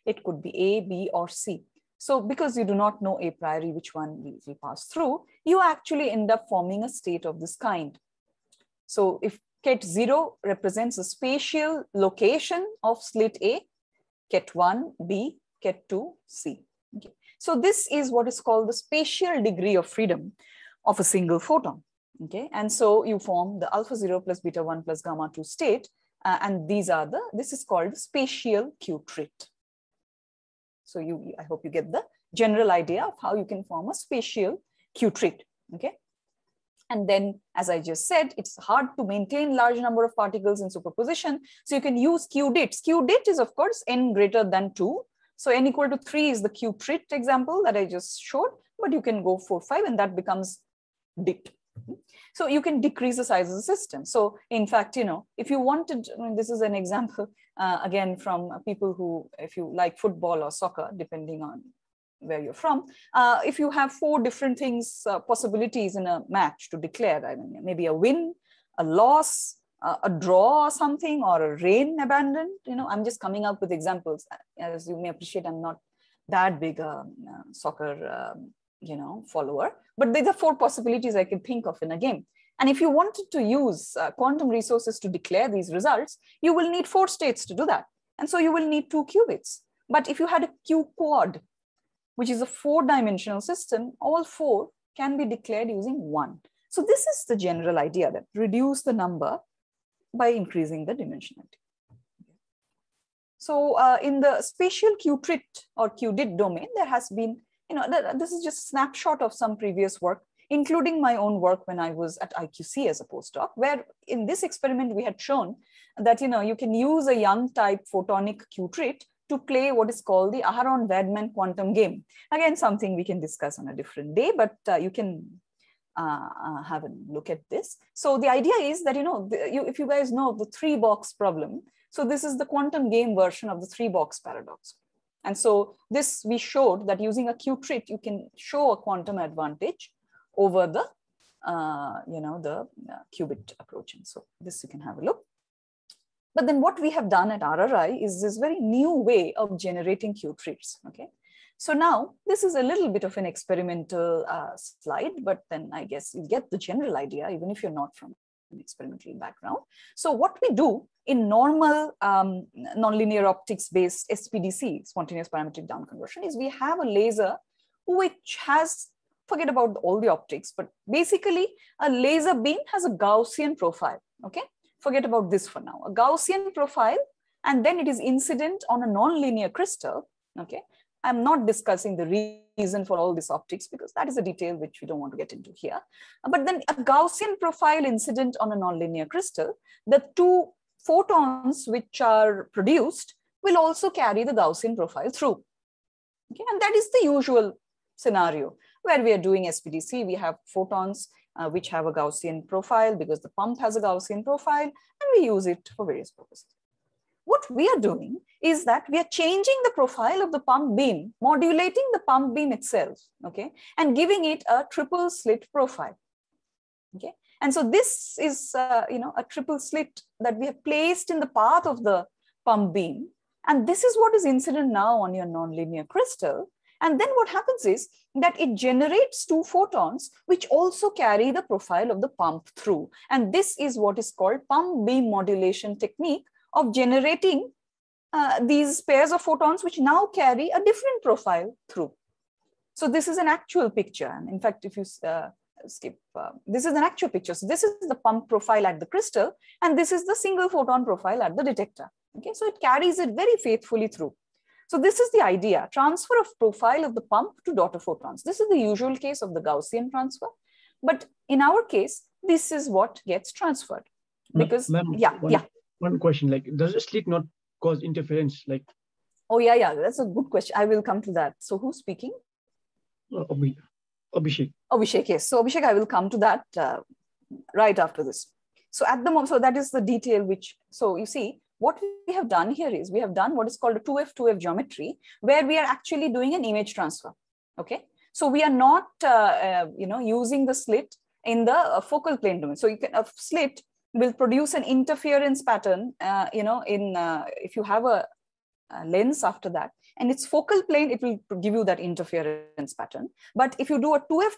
It could be A, B, or C. So because you do not know a priori which one will pass through, you actually end up forming a state of this kind. So if ket 0 represents the spatial location of slit A, ket 1, B, ket 2, C. So this is what is called the spatial degree of freedom of a single photon. Okay, and so you form the alpha 0 plus beta 1 plus gamma 2 state. Uh, and these are the, this is called spatial Q trait. So you, I hope you get the general idea of how you can form a spatial Q trait. Okay. And then, as I just said, it's hard to maintain large number of particles in superposition. So you can use Q dit. Q dit is, of course, n greater than 2 so n equal to 3 is the qubit example that I just showed, but you can go 4, 5, and that becomes dit. Mm-hmm. So you can decrease the size of the system. So in fact, you know, if you wanted, I mean, this is an example, uh, again, from people who, if you like football or soccer, depending on where you're from, uh, if you have four different things, uh, possibilities in a match to declare, I mean, maybe a win, a loss, uh, a draw or something or a rain abandoned you know i'm just coming up with examples as you may appreciate i'm not that big a um, uh, soccer um, you know follower but these are four possibilities i can think of in a game and if you wanted to use uh, quantum resources to declare these results you will need four states to do that and so you will need two qubits but if you had a q quad which is a four dimensional system all four can be declared using one so this is the general idea that reduce the number by increasing the dimensionality. So uh, in the spatial Qtrit or Qdit domain, there has been, you know, th this is just snapshot of some previous work, including my own work when I was at IQC as a postdoc, where in this experiment we had shown that, you know, you can use a Young type photonic Qtrit to play what is called the aharon vadman quantum game. Again, something we can discuss on a different day, but uh, you can uh, uh, have a look at this. So the idea is that, you know, the, you, if you guys know the three box problem, so this is the quantum game version of the three box paradox. And so this we showed that using a Q-trait, you can show a quantum advantage over the, uh, you know, the uh, qubit approach. And so this you can have a look. But then what we have done at RRI is this very new way of generating Q-traits, okay? So now this is a little bit of an experimental uh, slide, but then I guess you get the general idea, even if you're not from an experimental background. So what we do in normal um, nonlinear optics based SPDC, spontaneous parametric down conversion, is we have a laser which has, forget about all the optics, but basically a laser beam has a Gaussian profile, okay? Forget about this for now, a Gaussian profile, and then it is incident on a nonlinear crystal, okay? I'm not discussing the reason for all this optics because that is a detail which we don't want to get into here. But then a Gaussian profile incident on a nonlinear crystal, the two photons which are produced will also carry the Gaussian profile through. Okay, and that is the usual scenario where we are doing SPDC, we have photons uh, which have a Gaussian profile because the pump has a Gaussian profile and we use it for various purposes. What we are doing is that we are changing the profile of the pump beam, modulating the pump beam itself, okay, and giving it a triple slit profile, okay. And so this is, uh, you know, a triple slit that we have placed in the path of the pump beam. And this is what is incident now on your nonlinear crystal. And then what happens is that it generates two photons, which also carry the profile of the pump through. And this is what is called pump beam modulation technique, of generating uh, these pairs of photons, which now carry a different profile through. So this is an actual picture. And in fact, if you uh, skip, uh, this is an actual picture. So this is the pump profile at the crystal, and this is the single photon profile at the detector. Okay, so it carries it very faithfully through. So this is the idea, transfer of profile of the pump to daughter photons. This is the usual case of the Gaussian transfer. But in our case, this is what gets transferred. Because, yeah, yeah one question like does the slit not cause interference like oh yeah yeah that's a good question i will come to that so who's speaking uh, abhishek abhishek yes so abhishek i will come to that uh, right after this so at the moment so that is the detail which so you see what we have done here is we have done what is called a 2f 2f geometry where we are actually doing an image transfer okay so we are not uh, uh you know using the slit in the uh, focal plane domain so you can a slit will produce an interference pattern, uh, you know, in uh, if you have a, a, lens after that and its focal plane, it will give you that interference pattern. But if you do a 2F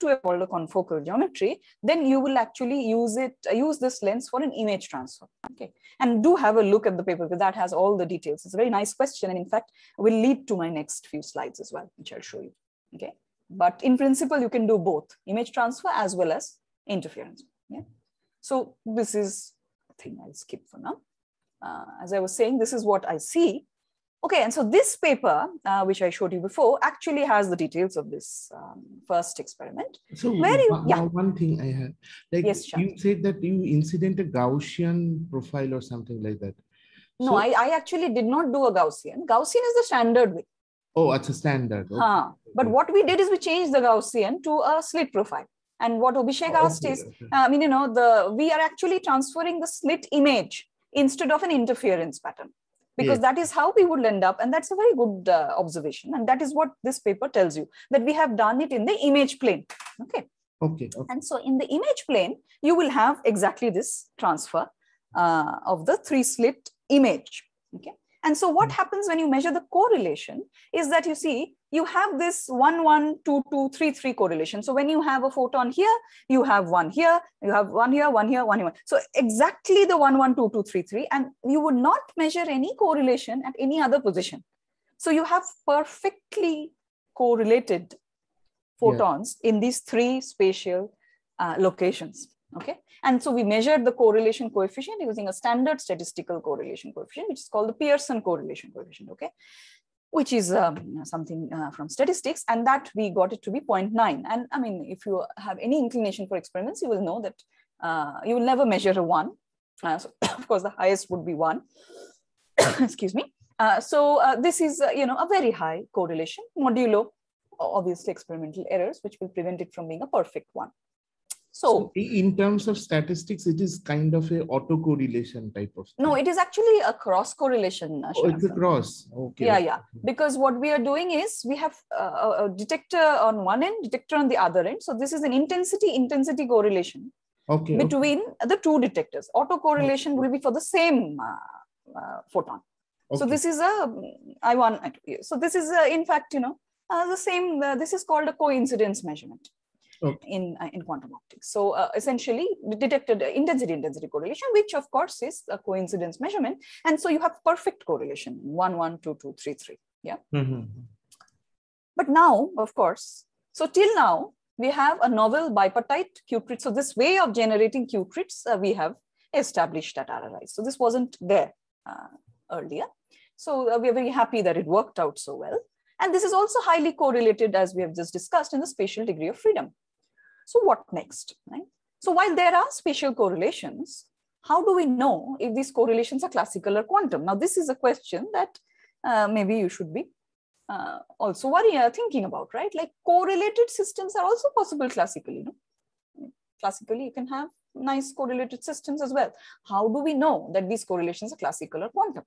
two F a on confocal geometry, then you will actually use it, uh, use this lens for an image transfer. Okay. And do have a look at the paper because that has all the details. It's a very nice question. And in fact, will lead to my next few slides as well, which I'll show you. Okay. But in principle, you can do both image transfer as well as interference. Yeah. So this is a thing I'll skip for now. Uh, as I was saying, this is what I see. Okay, and so this paper, uh, which I showed you before, actually has the details of this um, first experiment. So Where you, yeah. one thing I had, like yes, you said that you incident a Gaussian profile or something like that. No, I, I, actually did not do a Gaussian. Gaussian is the standard way. Oh, it's a standard. Okay. But what we did is we changed the Gaussian to a slit profile. And what Obishek oh, asked is, uh, I mean, you know, the we are actually transferring the slit image instead of an interference pattern because yes. that is how we would end up and that's a very good uh, observation and that is what this paper tells you that we have done it in the image plane okay okay, okay. and so in the image plane you will have exactly this transfer uh, of the three slit image okay and so what hmm. happens when you measure the correlation is that you see you have this 1, 1, 2, 2, 3, 3 correlation. So when you have a photon here, you have one here, you have one here, one here, one here. So exactly the 1, 1, 2, 2, 3, 3. And you would not measure any correlation at any other position. So you have perfectly correlated photons yeah. in these three spatial uh, locations. Okay. And so we measured the correlation coefficient using a standard statistical correlation coefficient, which is called the Pearson correlation coefficient, okay? Which is um, something uh, from statistics, and that we got it to be 0.9. And I mean, if you have any inclination for experiments, you will know that uh, you will never measure a one. Uh, so of course, the highest would be one. Excuse me. Uh, so uh, this is, uh, you know, a very high correlation modulo obviously experimental errors, which will prevent it from being a perfect one. So, so, in terms of statistics, it is kind of a autocorrelation type of. Thing. No, it is actually a cross correlation. Uh, oh, it's a cross. Okay. Yeah, yeah. Because what we are doing is we have uh, a, a, detector on one end, detector on the other end. So this is an intensity intensity correlation okay, between okay. the two detectors. Autocorrelation okay. will be for the same uh, uh, photon. Okay. So this is a I one. So this is a, in fact you know uh, the same. Uh, this is called a coincidence measurement okay. in uh, in quantum optics. So uh, essentially, we detected uh, intensity intensity correlation, which of course is a coincidence measurement, and so you have perfect correlation one one two two three three. Yeah. Mm-hmm. But now, of course, so till now we have a novel bipartite qubit. So this way of generating qubits uh, we have established at RRI. So this wasn't there uh, earlier. So uh, we are very happy that it worked out so well. And this is also highly correlated, as we have just discussed, in the spatial degree of freedom. So what next, right? So while there are spatial correlations, how do we know if these correlations are classical or quantum? Now, this is a question that uh, maybe you should be uh, also worrying, uh, thinking about, right? Like correlated systems are also possible classically. know? Classically, you can have nice correlated systems as well. How do we know that these correlations are classical or quantum?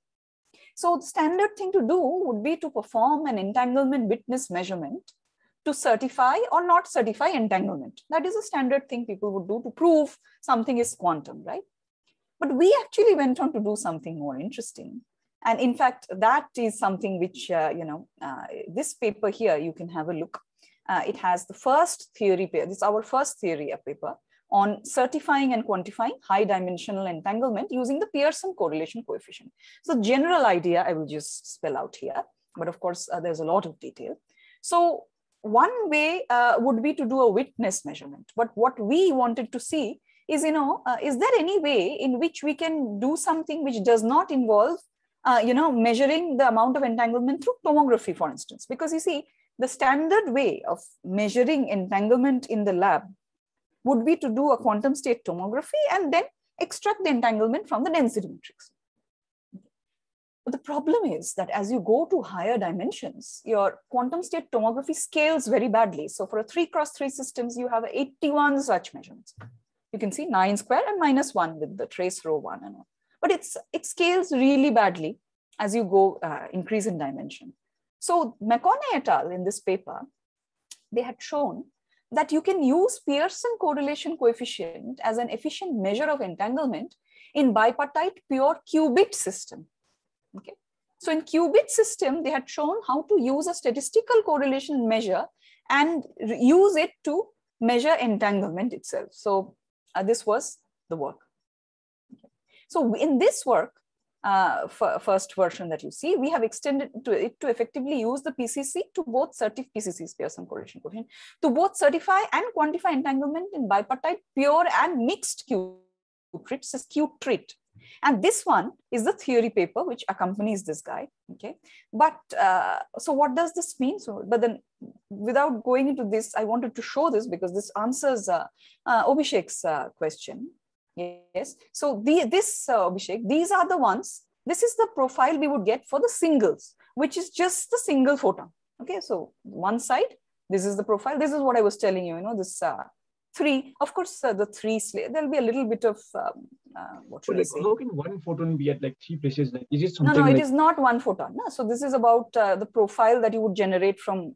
So the standard thing to do would be to perform an entanglement witness measurement to certify or not certify entanglement. That is a standard thing people would do to prove something is quantum, right? But we actually went on to do something more interesting. And in fact, that is something which, uh, you know, uh, this paper here, you can have a look. Uh, it has the first theory, paper. It's our first theory paper on certifying and quantifying high dimensional entanglement using the Pearson correlation coefficient. So general idea I will just spell out here, but of course, uh, there's a lot of detail. So one way uh, would be to do a witness measurement. But what we wanted to see is, you know, uh, is there any way in which we can do something which does not involve, uh, you know, measuring the amount of entanglement through tomography, for instance? Because you see, the standard way of measuring entanglement in the lab would be to do a quantum state tomography and then extract the entanglement from the density matrix. But the problem is that as you go to higher dimensions, your quantum state tomography scales very badly. So for a three cross three systems, you have 81 such measurements. You can see nine square and minus one with the trace row one and all. But it's, it scales really badly as you go uh, increase in dimension. So McConaughey et al. in this paper, they had shown that you can use Pearson correlation coefficient as an efficient measure of entanglement in bipartite pure qubit system. Okay. So in qubit system, they had shown how to use a statistical correlation measure and use it to measure entanglement itself. So uh, this was the work. So in this work, uh, first version that you see, we have extended to it to effectively use the PCC to both certify PCCs, Pearson correlation coefficient, to both certify and quantify entanglement in bipartite, pure and mixed Q-trit, Q-trit and this one is the theory paper which accompanies this guy. Okay, but uh, so what does this mean? So, but then without going into this, I wanted to show this because this answers uh, uh uh, question. Yes, so the, this uh, these are the ones. This is the profile we would get for the singles, which is just the single photon. Okay, so one side, this is the profile. This is what I was telling you. You know this uh, three. Of course, uh, the three there'll be a little bit of um, uh, what should so, I like, say? How can one photon be at like three places? Like, is it something? No, no, like... it is not one photon. No? So this is about uh, the profile that you would generate from.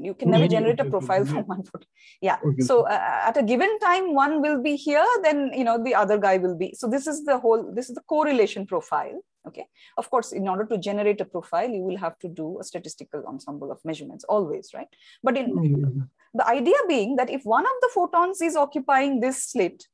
You can never generate a profile from one photon. Yeah. Okay. So uh, at a given time, one will be here, then you know the other guy will be. So this is the whole. This is the correlation profile. Okay. Of course, in order to generate a profile, you will have to do a statistical ensemble of measurements always, right? But in mm-hmm. The idea being that if one of the photons is occupying this slit,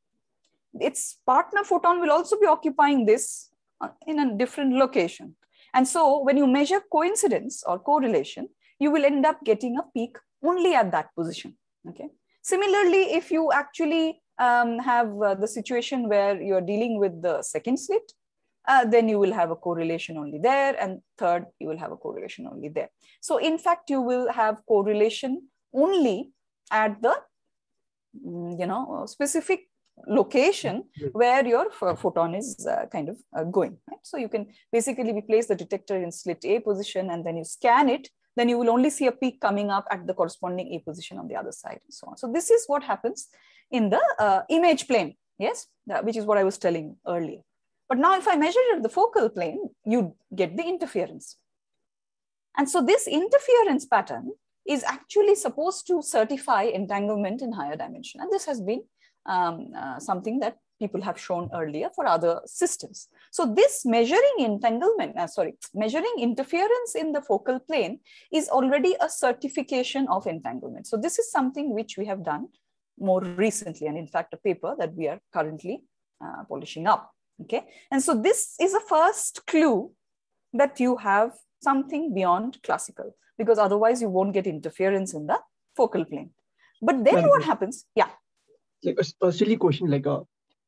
its partner photon will also be occupying this uh, in a different location. And so when you measure coincidence or correlation, you will end up getting a peak only at that position, okay? Similarly, if you actually um, have uh, the situation where you're dealing with the second slit, uh, then you will have a correlation only there. And third, you will have a correlation only there. So in fact, you will have correlation only at the mm, you know uh, specific location mm-hmm. where your photon is uh, kind of uh, going. Right? So you can basically we place the detector in slit A position and then you scan it, then you will only see a peak coming up at the corresponding A position on the other side and so on. So this is what happens in the uh, image plane, yes, uh, which is what I was telling earlier. But now if I measure at the focal plane, you get the interference. And so this interference pattern is actually supposed to certify entanglement in higher dimension. And this has been um, uh, something that people have shown earlier for other systems. So this measuring entanglement, uh, sorry, measuring interference in the focal plane is already a certification of entanglement. So this is something which we have done more recently, and in fact, a paper that we are currently uh, polishing up, okay? And so this is a first clue that you have something beyond classical because otherwise you won't get interference in the focal plane. But then what happens? Yeah. Like a, a silly question, like a uh,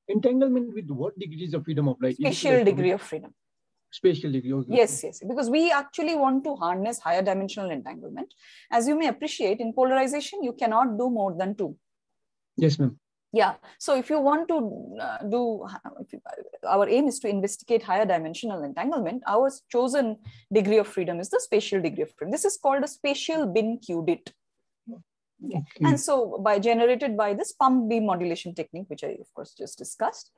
entanglement with what degrees of freedom of light? Spatial degree of freedom. Spatial degree. Okay. Yes, yes. Because we actually want to harness higher dimensional entanglement. As you may appreciate, in polarization, you cannot do more than two. Yes, ma'am yeah so if you want to uh, do uh, you, uh, our aim is to investigate higher dimensional entanglement our chosen degree of freedom is the spatial degree of freedom this is called a spatial bin qubit okay. okay. and so by generated by this pump beam modulation technique which i of course just discussed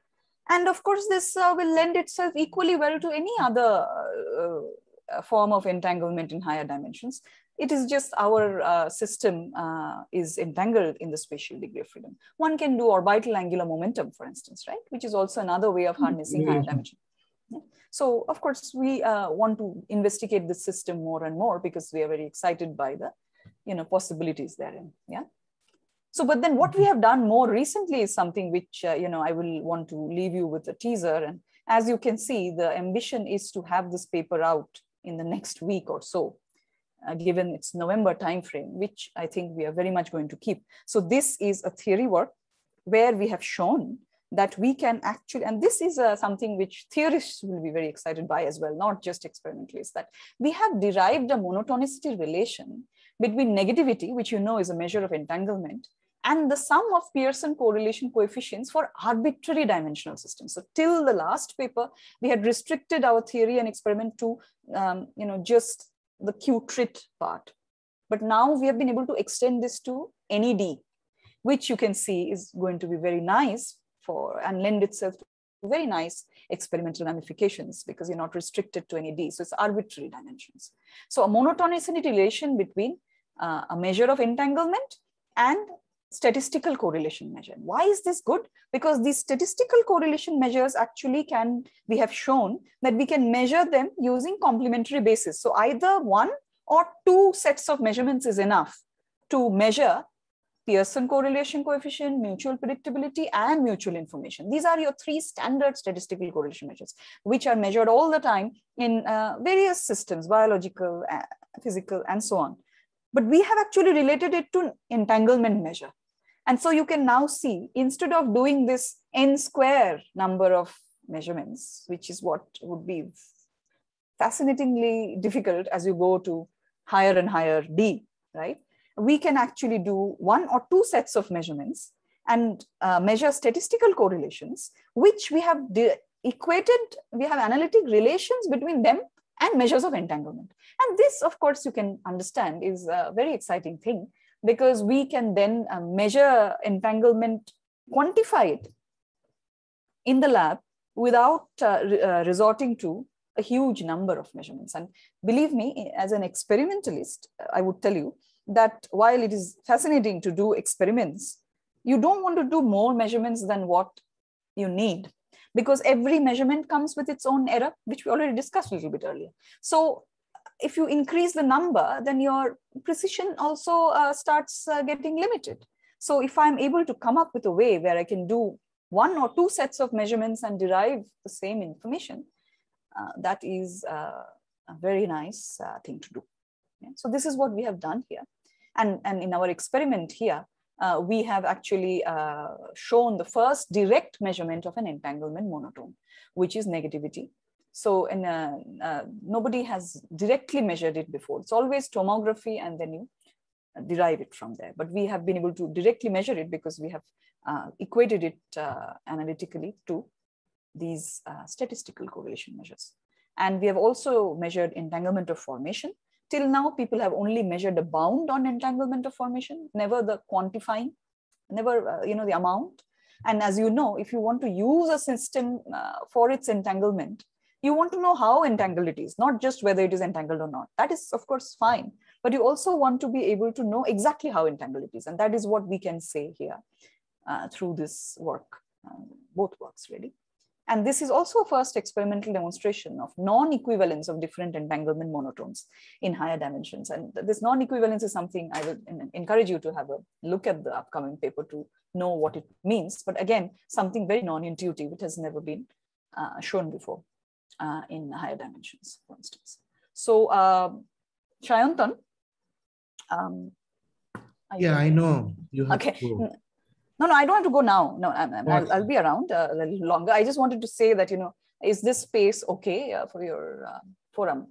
and of course this uh, will lend itself equally well to any other uh, uh form of entanglement in higher dimensions it is just our uh, system uh, is entangled in the spatial degree of freedom. One can do orbital angular momentum, for instance, right? Which is also another way of hmm. harnessing mm -hmm. higher dimension. Yeah. So of course, we uh, want to investigate the system more and more because we are very excited by the you know, possibilities therein, yeah? So, but then what we have done more recently is something which, uh, you know, I will want to leave you with a teaser. And as you can see, the ambition is to have this paper out in the next week or so uh, given its November timeframe, which I think we are very much going to keep. So this is a theory work where we have shown that we can actually, and this is uh, something which theorists will be very excited by as well, not just experimentalists, that we have derived a monotonicity relation between negativity, which you know is a measure of entanglement, and the sum of Pearson correlation coefficients for arbitrary dimensional systems. So till the last paper, we had restricted our theory and experiment to, um, you know, just the q-trit part. But now we have been able to extend this to NED, which you can see is going to be very nice for and lend itself to very nice experimental ramifications because you're not restricted to any D. So it's arbitrary dimensions. So a monotone is relation between uh, a measure of entanglement and statistical correlation measure. Why is this good? Because these statistical correlation measures actually can, we have shown that we can measure them using complementary basis. So either one or two sets of measurements is enough to measure Pearson correlation coefficient, mutual predictability, and mutual information. These are your three standard statistical correlation measures, which are measured all the time in uh, various systems, biological, uh, physical, and so on. But we have actually related it to entanglement measure. And so you can now see, instead of doing this n square number of measurements, which is what would be fascinatingly difficult as you go to higher and higher D, right? We can actually do one or two sets of measurements and uh, measure statistical correlations, which we have equated, we have analytic relations between them and measures of entanglement. And this, of course, you can understand is a very exciting thing because we can then uh, measure entanglement, quantify it in the lab without uh, re uh, resorting to a huge number of measurements. And believe me, as an experimentalist, I would tell you that while it is fascinating to do experiments, you don't want to do more measurements than what you need because every measurement comes with its own error, which we already discussed a little bit earlier. So if you increase the number, then your precision also uh, starts uh, getting limited. So if I'm able to come up with a way where I can do one or two sets of measurements and derive the same information, uh, that is uh, a very nice uh, thing to do. Yeah? So this is what we have done here. And, and in our experiment here, uh, we have actually uh, shown the first direct measurement of an entanglement monotone, which is negativity. So in a, uh, uh, nobody has directly measured it before. It's always tomography and then you derive it from there. But we have been able to directly measure it because we have uh, equated it analytically to these statistical correlation measures. And we have also measured entanglement of formation till now people have only measured a bound on entanglement of formation never the quantifying never uh, you know the amount and as you know if you want to use a system uh, for its entanglement you want to know how entangled it is not just whether it is entangled or not that is of course fine but you also want to be able to know exactly how entangled it is and that is what we can say here uh, through this work uh, both works really and this is also a first experimental demonstration of non-equivalence of different entanglement monotones in higher dimensions. And this non-equivalence is something I will encourage you to have a look at the upcoming paper to know what it means. But again, something very non-intuitive. It has never been uh, shown before uh, in higher dimensions, for instance. So uh, um, um yeah, I know. You have okay no no i don't have to go now no i will be around uh, a little longer i just wanted to say that you know is this space okay uh, for your uh, forum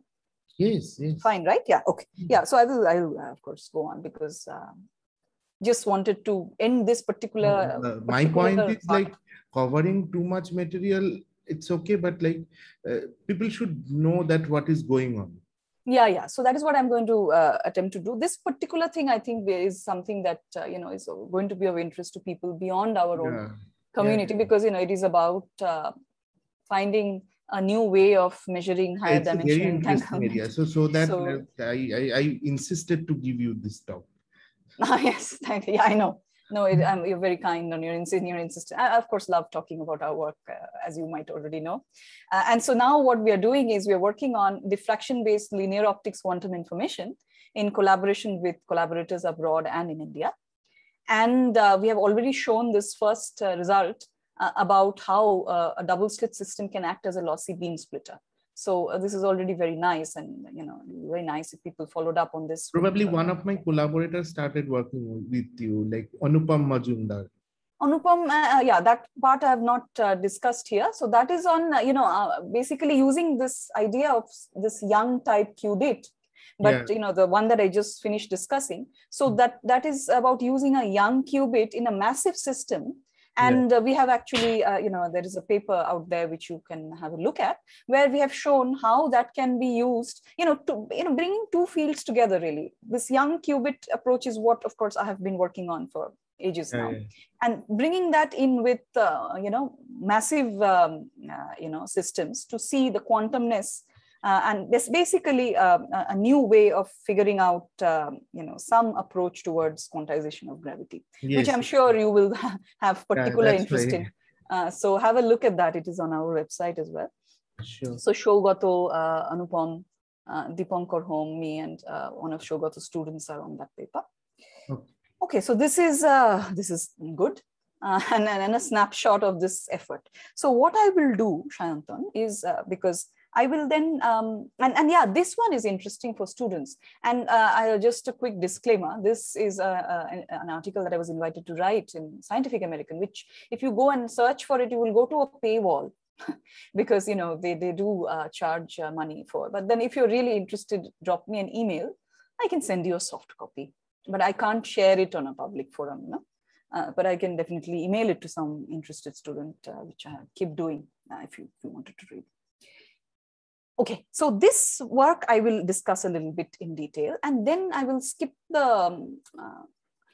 yes, yes, fine right yeah okay hmm. yeah so i will i'll uh, of course go on because um, just wanted to end this particular, uh, particular my point part. is like covering too much material it's okay but like uh, people should know that what is going on yeah yeah so that is what i'm going to uh, attempt to do this particular thing i think is something that uh, you know is going to be of interest to people beyond our own yeah. community yeah. because you know it is about uh, finding a new way of measuring higher it's dimension area. so so that so, I, I, I insisted to give you this talk ah, yes thank you yeah, i know no, it, I'm, um, you're very kind on your, in your insistence. I, of course, love talking about our work, uh, as you might already know. Uh, and so now what we are doing is we are working on diffraction-based linear optics quantum information in collaboration with collaborators abroad and in India. And uh, we have already shown this first uh, result uh, about how uh, a double slit system can act as a lossy beam splitter so uh, this is already very nice and you know very nice if people followed up on this probably one of my collaborators started working with you like anupam majumdar anupam uh, uh yeah that part i have not uh, discussed here so that is on uh, you know basically using this idea of this young type qubit, but yeah. you know the one that i just finished discussing so hmm. that that is about using a young qubit in a massive system and yeah. Uh, we have actually uh, you know there is a paper out there which you can have a look at where we have shown how that can be used you know to you know bringing two fields together really this young qubit approach is what of course i have been working on for ages now yeah, and bringing that in with uh, you know massive um, uh, you know systems to see the quantumness uh, and this basically um, a new way of figuring out, um, you know, some approach towards quantization of gravity, yes. which I'm sure you will have particular yeah, interest in. Uh, so have a look at that. It is on our website as well. Sure. So Shogato, uh, Anupam, uh, Dipankar Home, me and uh, one of Shogato's students are on that paper. Okay, okay so this is, uh, this is good. Uh, and, and, a snapshot of this effort. So what I will do, Shayantan, is uh, because I will then, um, and, and yeah, this one is interesting for students. And uh, I, just a quick disclaimer, this is a, uh, a, uh, an article that I was invited to write in Scientific American, which if you go and search for it, you will go to a paywall because, you know, they, they do uh, charge uh, money for, but then if you're really interested, drop me an email. I can send you a soft copy, but I can't share it on a public forum, you know? Uh, but I can definitely email it to some interested student, uh, which I keep doing uh, if, you, if, you, wanted to read. Okay, so this work I will discuss a little bit in detail and then I will skip the, um, uh,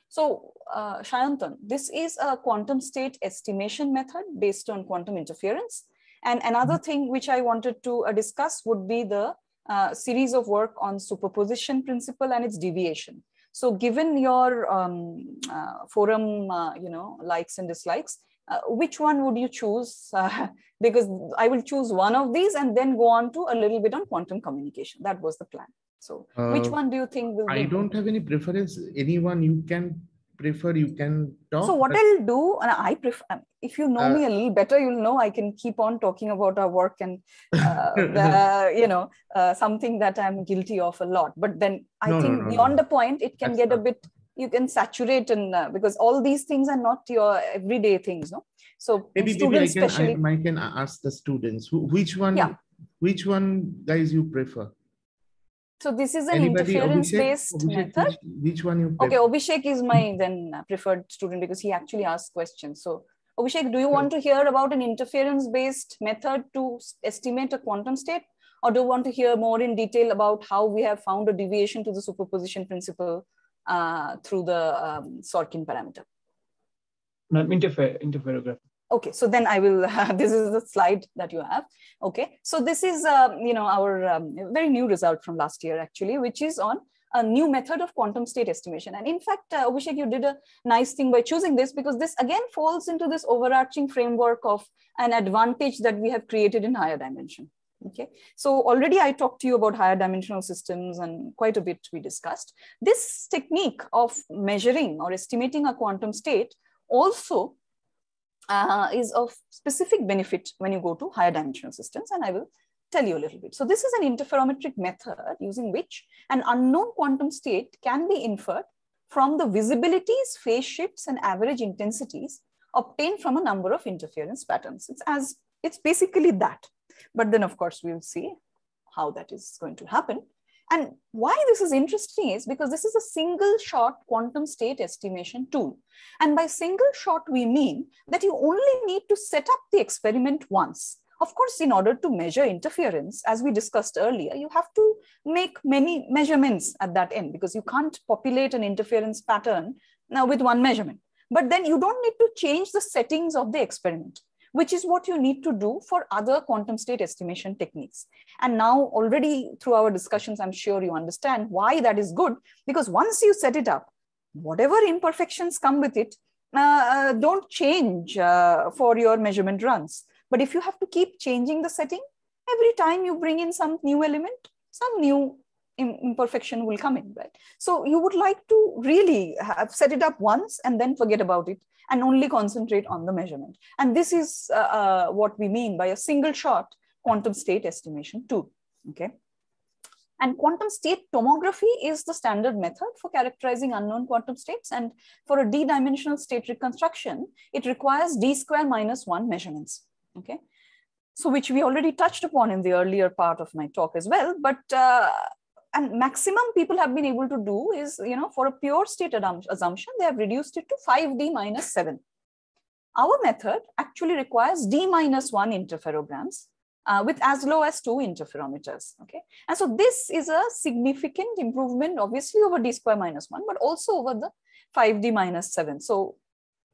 so uh, Shayantan, this is a quantum state estimation method based on quantum interference. And another mm-hmm. thing which I wanted to uh, discuss would be the uh, series of work on superposition principle and its deviation. So given your um, uh, forum, uh, you know, likes and dislikes, uh, which one would you choose? Uh, because I will choose one of these and then go on to a little bit on quantum communication. That was the plan. So uh, which one do you think will I don't have any preference. Anyone you can prefer, you can talk. So what I'll do, and I prefer, um, if you know uh, me a little better, you'll know I can keep on talking about our work and, uh, the, you know, something that I'm guilty of a lot. But then I no, think no, no, beyond the point, it can That's get a bit you can saturate in uh, because all these things are not your everyday things no so maybe, maybe I, can, especially... I, I can ask the students who, which one yeah. which one guys you prefer so this is an Anybody, interference based method which, which, one you prefer? okay Obishek is my then uh, preferred student because he actually asks questions so Obishek, do you want to hear about an interference based method to estimate a quantum state? Or do you want to hear more in detail about how we have found a deviation to the superposition principle? uh, through the um, Sorkin parameter. Not interfer interferograph. Okay, so then I will, uh, this is the slide that you have. Okay, so this is, uh, you know, our um, very new result from last year actually, which is on a new method of quantum state estimation. And in fact, uh, Abhishek, you did a nice thing by choosing this because this again falls into this overarching framework of an advantage that we have created in higher dimension. Okay, so already I talked to you about higher dimensional systems and quite a bit we discussed. This technique of measuring or estimating a quantum state also uh, is of specific benefit when you go to higher dimensional systems and I will tell you a little bit. So this is an interferometric method using which an unknown quantum state can be inferred from the visibilities, phase shifts and average intensities obtained from a number of interference patterns. It's as it's basically that. But then, of course, we'll see how that is going to happen. And why this is interesting is because this is a single shot quantum state estimation tool. And by single shot, we mean that you only need to set up the experiment once. Of course, in order to measure interference, as we discussed earlier, you have to make many measurements at that end because you can't populate an interference pattern now uh, with one measurement. But then you don't need to change the settings of the experiment which is what you need to do for other quantum state estimation techniques. And now already through our discussions, I'm sure you understand why that is good, because once you set it up, whatever imperfections come with it, uh, uh don't change uh, for your measurement runs. But if you have to keep changing the setting, every time you bring in some new element, some new imperfection will come in, right? So you would like to really have set it up once and then forget about it and only concentrate on the measurement. And this is uh, uh, what we mean by a single shot quantum state estimation tool, okay? And quantum state tomography is the standard method for characterizing unknown quantum states. And for a d-dimensional state reconstruction, it requires d square minus one measurements, okay? So which we already touched upon in the earlier part of my talk as well, but uh, and maximum people have been able to do is, you know, for a pure state assumption, they have reduced it to 5D minus 7. Our method actually requires D minus 1 interferograms uh, with as low as 2 interferometers, okay? And so this is a significant improvement, obviously, over D square minus 1, but also over the 5D minus 7. So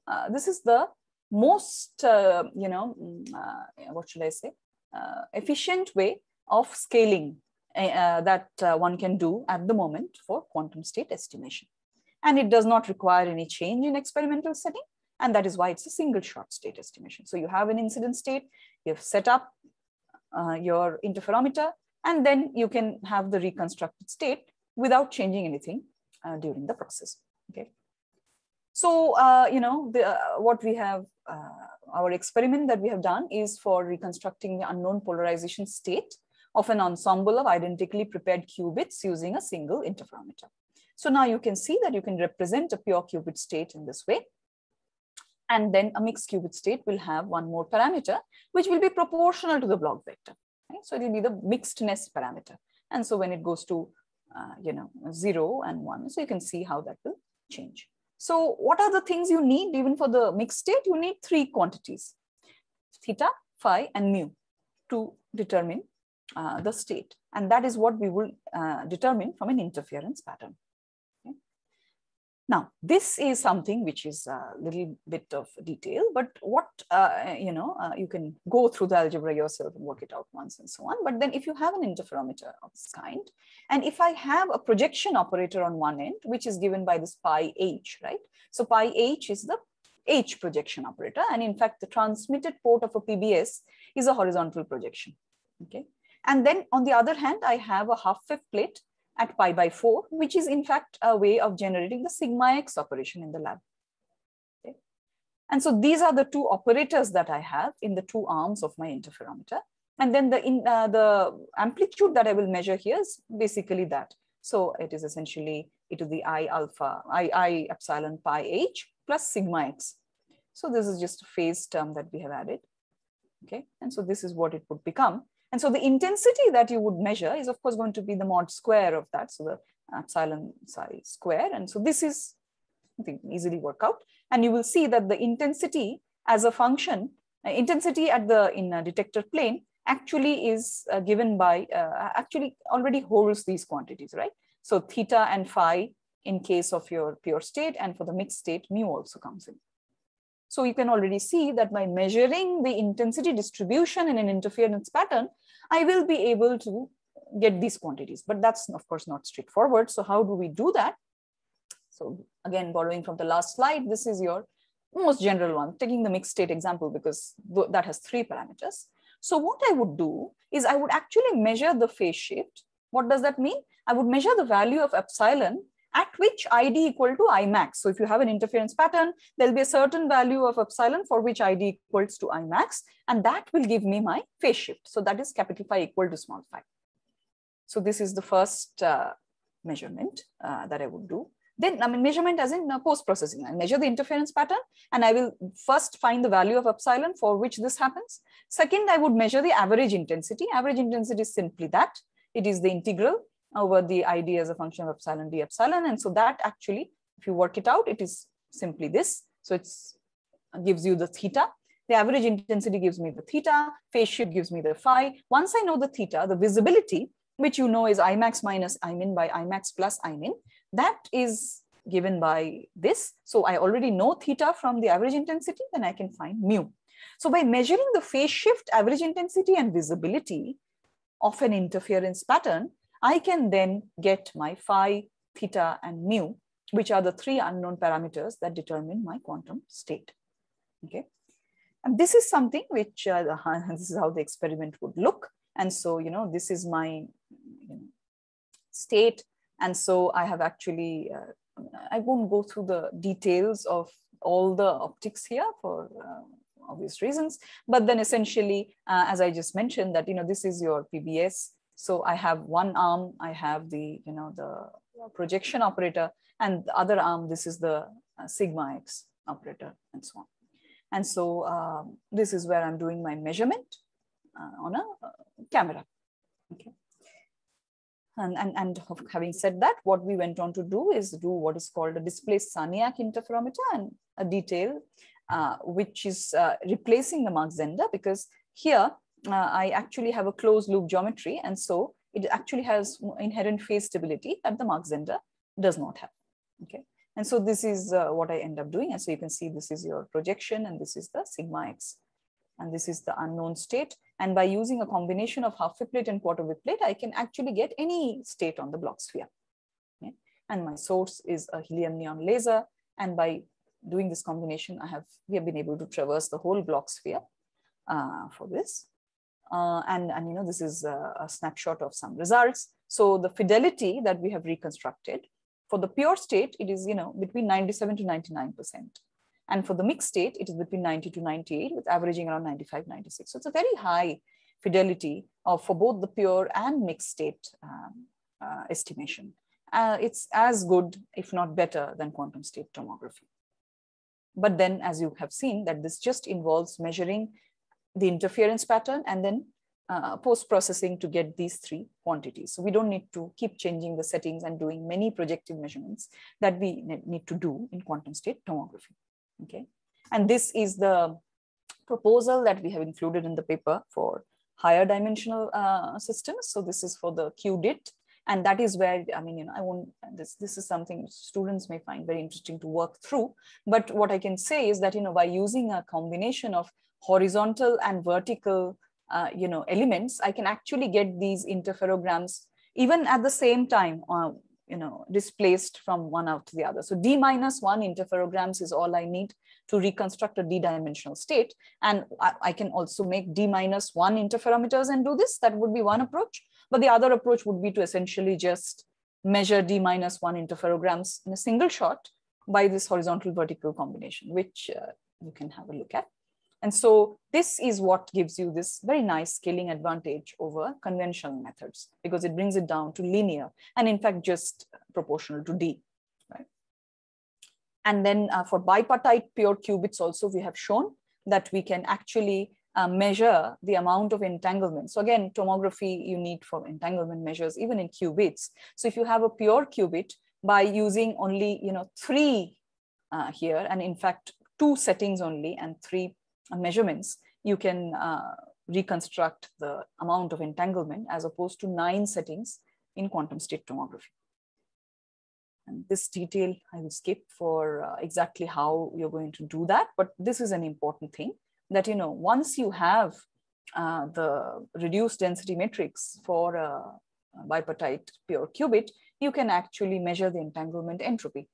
uh, this is the most, uh, you know, mm, uh, what should I say, uh, efficient way of scaling uh, that uh, one can do at the moment for quantum state estimation. And it does not require any change in experimental setting. And that is why it's a single shot state estimation. So you have an incident state, you've set up uh, your interferometer, and then you can have the reconstructed state without changing anything uh, during the process, okay? So, uh, you know, the, uh, what we have, our experiment that we have done is for reconstructing the unknown polarization state of an ensemble of identically prepared qubits using a single interferometer. So now you can see that you can represent a pure qubit state in this way. And then a mixed qubit state will have one more parameter, which will be proportional to the block vector. Right? So it will be the mixedness parameter. And so when it goes to, uh, you know, zero and one, so you can see how that will change. So what are the things you need even for the mixed state? You need three quantities, theta, phi, and mu to determine uh, the state. And that is what we will uh, determine from an interference pattern. Now, this is something which is a little bit of detail, but what, uh, you know, uh, you can go through the algebra yourself and work it out once and so on. But then if you have an interferometer of this kind, and if I have a projection operator on one end, which is given by this pi h, right? So pi h is the H projection operator. And in fact, the transmitted port of a PBS is a horizontal projection, okay? And then on the other hand, I have a half fifth plate at pi by 4, which is in fact a way of generating the sigma x operation in the lab. Okay. And so these are the two operators that I have in the two arms of my interferometer. And then the, in, uh, the amplitude that I will measure here is basically that. So it is essentially e to the i alpha, i, I epsilon pi h plus sigma x. So this is just a phase term that we have added. Okay, and so this is what it would become. And so the intensity that you would measure is of course going to be the mod square of that, so the epsilon psi square. And so this is easily work out. And you will see that the intensity as a function, uh, intensity at the in a detector plane actually is uh, given by, uh, actually already holds these quantities, right? So theta and phi in case of your pure state and for the mixed state, mu also comes in. So you can already see that by measuring the intensity distribution in an interference pattern, I will be able to get these quantities, but that's of course not straightforward. So how do we do that? So again, borrowing from the last slide, this is your most general one, taking the mixed state example because that has three parameters. So what I would do is I would actually measure the phase shift. What does that mean? I would measure the value of epsilon at which ID equal to Imax. So if you have an interference pattern, there'll be a certain value of epsilon for which ID equals to Imax, and that will give me my phase shift. So that is capital phi equal to small phi. So this is the first uh, measurement uh, that I would do. Then I mean measurement as in uh, post-processing. I measure the interference pattern and I will first find the value of epsilon for which this happens. Second, I would measure the average intensity. Average intensity is simply that. It is the integral over the id as a function of epsilon d epsilon. And so that actually, if you work it out, it is simply this. So it gives you the theta. The average intensity gives me the theta, phase shift gives me the phi. Once I know the theta, the visibility, which you know is Imax minus Imin by Imax plus Imin, that is given by this. So I already know theta from the average intensity, then I can find mu. So by measuring the phase shift, average intensity and visibility of an interference pattern, I can then get my phi, theta, and mu, which are the three unknown parameters that determine my quantum state. Okay. And this is something which, uh, this is how the experiment would look. And so, you know, this is my you know, state. And so I have actually, uh, I won't go through the details of all the optics here for uh, obvious reasons. But then essentially, uh, as I just mentioned that, you know, this is your PBS so I have one arm, I have the, you know, the projection operator and the other arm, this is the uh, sigma x operator and so on. And so um, this is where I'm doing my measurement uh, on a uh, camera. Okay. And, and, and having said that, what we went on to do is do what is called a displaced Saniak interferometer and a detail, uh, which is uh, replacing the Mark Zender because here uh, I actually have a closed loop geometry. And so it actually has inherent phase stability that the Mach Zender does not have. Okay. And so this is uh, what I end up doing. And so you can see this is your projection and this is the sigma x. And this is the unknown state. And by using a combination of half wave plate and quarter wave plate, I can actually get any state on the block sphere. Okay? And my source is a helium neon laser. And by doing this combination, I have, we have been able to traverse the whole block sphere uh, for this. Uh, and, and you know this is a, a, snapshot of some results. So the fidelity that we have reconstructed for the pure state, it is you know between 97 to 99 percent, and for the mixed state, it is between 90 to 98, with averaging around 95, 96. So it's a very high fidelity of, for both the pure and mixed state um, uh, estimation. Uh, it's as good, if not better, than quantum state tomography. But then, as you have seen, that this just involves measuring the interference pattern, and then uh, post-processing to get these three quantities. So we don't need to keep changing the settings and doing many projective measurements that we need to do in quantum state tomography, okay? And this is the proposal that we have included in the paper for higher dimensional uh, systems. So this is for the QDIT, and that is where i mean you know i won't this this is something students may find very interesting to work through but what i can say is that you know by using a combination of horizontal and vertical uh, you know, elements, I can actually get these interferograms even at the same time, uh, you know, displaced from one out to the other. So D minus one interferograms is all I need to reconstruct a D-dimensional state. And I, I can also make D minus one interferometers and do this. That would be one approach. But the other approach would be to essentially just measure D minus one interferograms in a single shot by this horizontal vertical combination, which uh, you can have a look at. And so this is what gives you this very nice scaling advantage over conventional methods because it brings it down to linear and in fact just proportional to D. Right? And then uh, for bipartite pure qubits also we have shown that we can actually uh, measure the amount of entanglement. So again, tomography you need for entanglement measures even in qubits. So if you have a pure qubit by using only you know three uh, here and in fact two settings only and three measurements, you can uh, reconstruct the amount of entanglement as opposed to nine settings in quantum state tomography. And this detail I will skip for uh, exactly how you're going to do that, but this is an important thing that, you know, once you have uh, the reduced density matrix for a uh, bipartite pure qubit, you can actually measure the entanglement entropy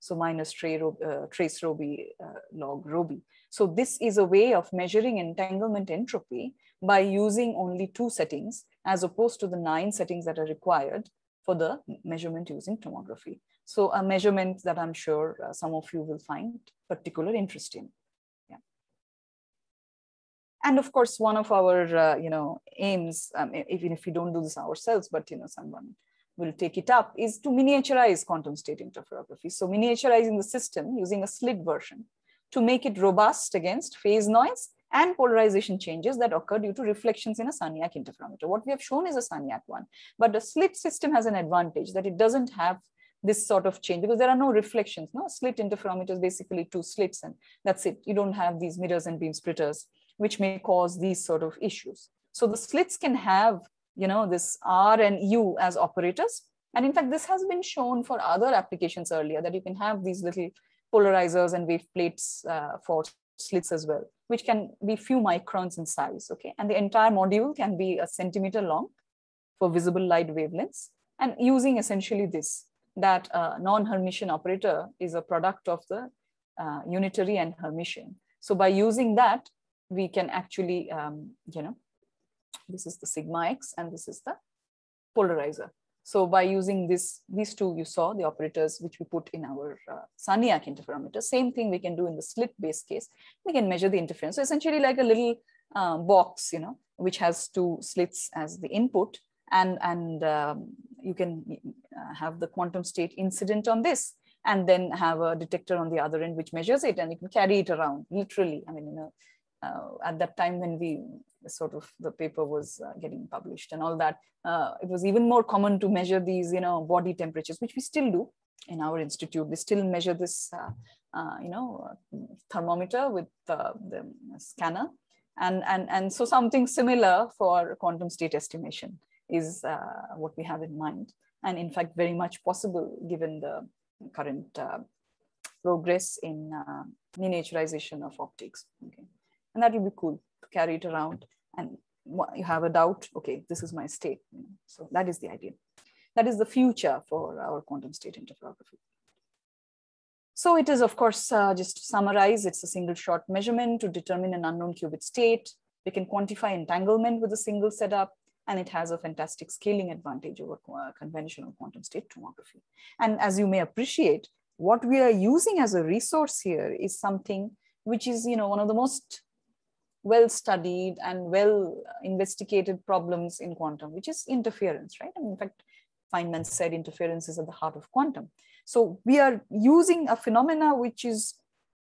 so minus tray, uh, trace rho b uh, log rho b. So this is a way of measuring entanglement entropy by using only two settings as opposed to the nine settings that are required for the measurement using tomography. So a measurement that I'm sure uh, some of you will find particular interest in. Yeah. And of course, one of our, uh, you know, aims, um, even if we don't do this ourselves, but, you know, someone will take it up is to miniaturize quantum state interferography. So miniaturizing the system using a slit version to make it robust against phase noise and polarization changes that occur due to reflections in a Sagnac interferometer. What we have shown is a Sagnac one, but the slit system has an advantage that it doesn't have this sort of change because there are no reflections. No slit interferometers, basically two slits and that's it. You don't have these mirrors and beam splitters, which may cause these sort of issues. So the slits can have you know, this R and U as operators. And in fact, this has been shown for other applications earlier that you can have these little polarizers and wave plates uh, for slits as well, which can be few microns in size, okay? And the entire module can be a centimeter long for visible light wavelengths and using essentially this, that uh, non-Hermitian operator is a product of the uh, unitary and Hermitian. So by using that, we can actually, um, you know, this is the sigma x and this is the polarizer. So by using this, these two you saw, the operators which we put in our uh, interferometer, same thing we can do in the slit base case. We can measure the interference. So essentially like a little uh, box, you know, which has two slits as the input and, and um, you can uh, have the quantum state incident on this and then have a detector on the other end which measures it and you can carry it around literally. I mean, you know, uh, at that time when we sort of the paper was uh, getting published and all that. Uh, it was even more common to measure these, you know, body temperatures, which we still do in our institute. We still measure this, uh, uh, you know, uh, thermometer with the scanner. And, and, and so something similar for quantum state estimation is what we have in mind. And in fact, very much possible given the current progress in miniaturization of optics. Okay. And that will be cool to carry it around and you have a doubt, okay, this is my state. So that is the idea. That is the future for our quantum state interferography. So it is, of course, uh, just to summarize, it's a single shot measurement to determine an unknown qubit state. We can quantify entanglement with a single setup, and it has a fantastic scaling advantage over uh, conventional quantum state tomography. And as you may appreciate, what we are using as a resource here is something which is you know, one of the most well studied and well investigated problems in quantum, which is interference, right? And in fact, Feynman said interference is at the heart of quantum. So we are using a phenomena which is,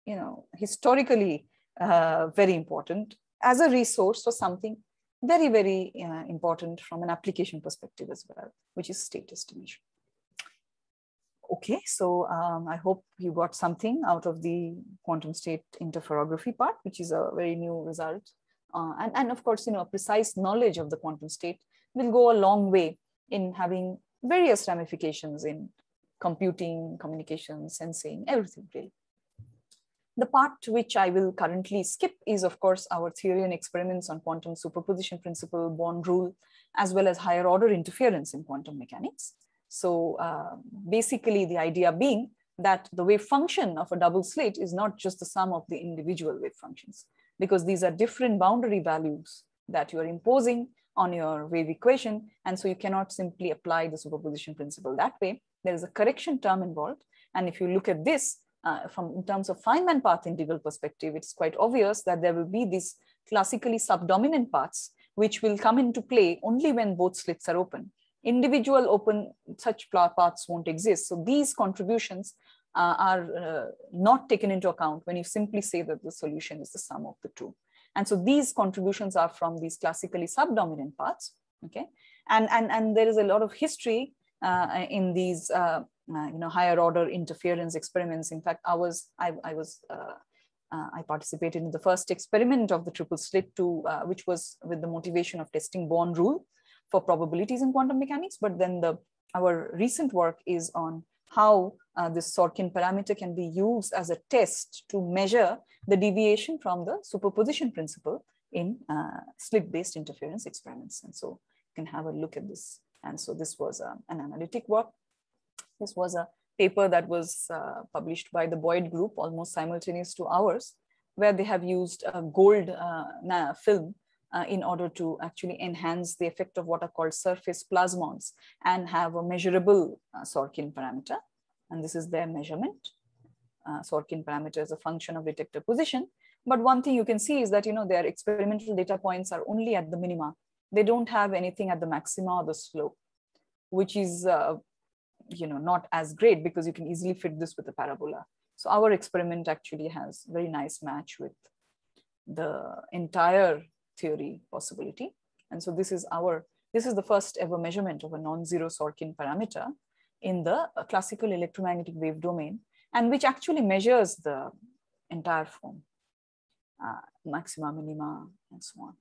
you know, historically uh, very important as a resource for something very, very uh, important from an application perspective as well, which is state estimation okay, so um, I hope you got something out of the quantum state interferography part, which is a very new result. Uh, and, and of course, you know, a precise knowledge of the quantum state will go a long way in having various ramifications in computing, communication, sensing, everything really. The part which I will currently skip is, of course, our theory and experiments on quantum superposition principle, bond rule, as well as higher order interference in quantum mechanics. So uh, basically the idea being that the wave function of a double slit is not just the sum of the individual wave functions, because these are different boundary values that you are imposing on your wave equation. And so you cannot simply apply the superposition principle that way. There is a correction term involved. And if you look at this uh, from in terms of Feynman path integral perspective, it's quite obvious that there will be these classically subdominant paths, which will come into play only when both slits are open individual open such paths won't exist. So these contributions uh, are uh, not taken into account when you simply say that the solution is the sum of the two. And so these contributions are from these classically subdominant paths, okay? And, and, and there is a lot of history uh, in these uh, uh, you know, higher order interference experiments. In fact, I was, I, I was uh, uh I participated in the first experiment of the triple slit to, uh, which was with the motivation of testing Born rule for probabilities in quantum mechanics, but then the our recent work is on how uh, this Sorkin parameter can be used as a test to measure the deviation from the superposition principle in uh, slip-based interference experiments. And so you can have a look at this. And so this was uh, an analytic work. This was a paper that was uh, published by the Boyd group almost simultaneous to ours, where they have used a gold uh, film uh, in order to actually enhance the effect of what are called surface plasmons and have a measurable uh, Sorkin parameter. And this is their measurement. Uh, Sorkin parameter is a function of detector position. But one thing you can see is that, you know, their experimental data points are only at the minima. They don't have anything at the maxima or the slope, which is, uh, you know, not as great because you can easily fit this with a parabola. So our experiment actually has very nice match with the entire theory possibility. And so this is our, this is the first ever measurement of a non-zero Sorkin parameter in the uh, classical electromagnetic wave domain, and which actually measures the entire form, uh, maxima, minima, and so on.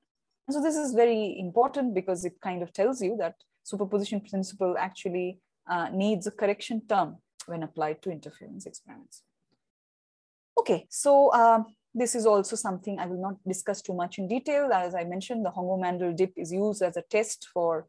And so this is very important because it kind of tells you that superposition principle actually uh, needs a correction term when applied to interference experiments. Okay, so um, this is also something I will not discuss too much in detail. As I mentioned, the hongomandel dip is used as a test for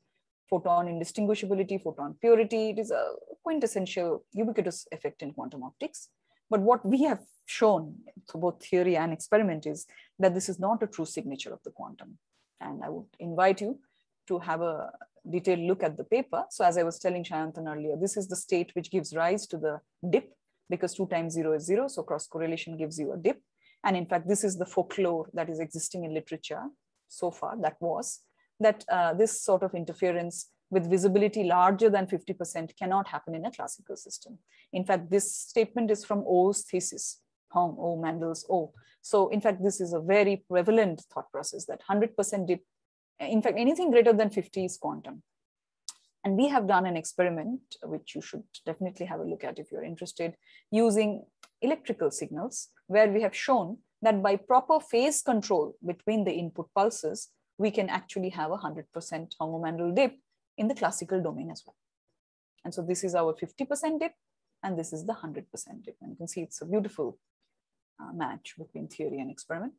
photon indistinguishability, photon purity. It is a quintessential ubiquitous effect in quantum optics. But what we have shown through both theory and experiment is that this is not a true signature of the quantum. And I would invite you to have a detailed look at the paper. So as I was telling Shayantan earlier, this is the state which gives rise to the dip because 2 times 0 is 0. So cross correlation gives you a dip. And in fact, this is the folklore that is existing in literature so far, that was, that uh, this sort of interference with visibility larger than 50% cannot happen in a classical system. In fact, this statement is from O's thesis, Hong O, Mandel's O. So in fact, this is a very prevalent thought process that 100% dip, in fact, anything greater than 50 is quantum. And we have done an experiment, which you should definitely have a look at if you're interested, using electrical signals, where we have shown that by proper phase control between the input pulses, we can actually have a 100% hormonal dip in the classical domain as well. And so this is our 50% dip, and this is the 100% dip. And you can see it's a beautiful uh, match between theory and experiment.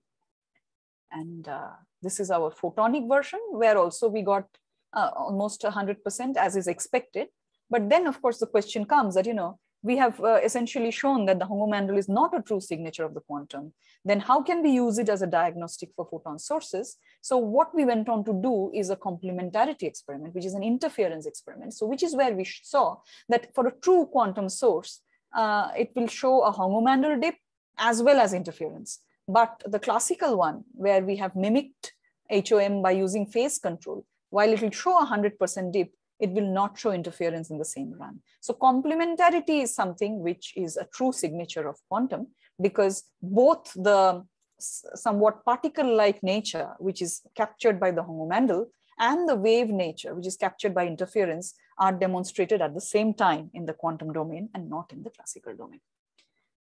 And uh, this is our photonic version, where also we got uh, almost 100% as is expected. But then, of course, the question comes that, you know, we have uh, essentially shown that the hongomandrel is not a true signature of the quantum, then how can we use it as a diagnostic for photon sources? So what we went on to do is a complementarity experiment, which is an interference experiment. So which is where we saw that for a true quantum source, uh, it will show a hongomandrel dip as well as interference. But the classical one where we have mimicked HOM by using phase control, while it will show a 100% dip, it will not show interference in the same run. So complementarity is something which is a true signature of quantum because both the somewhat particle-like nature, which is captured by the Hongo-Mandel, and the wave nature, which is captured by interference, are demonstrated at the same time in the quantum domain and not in the classical domain.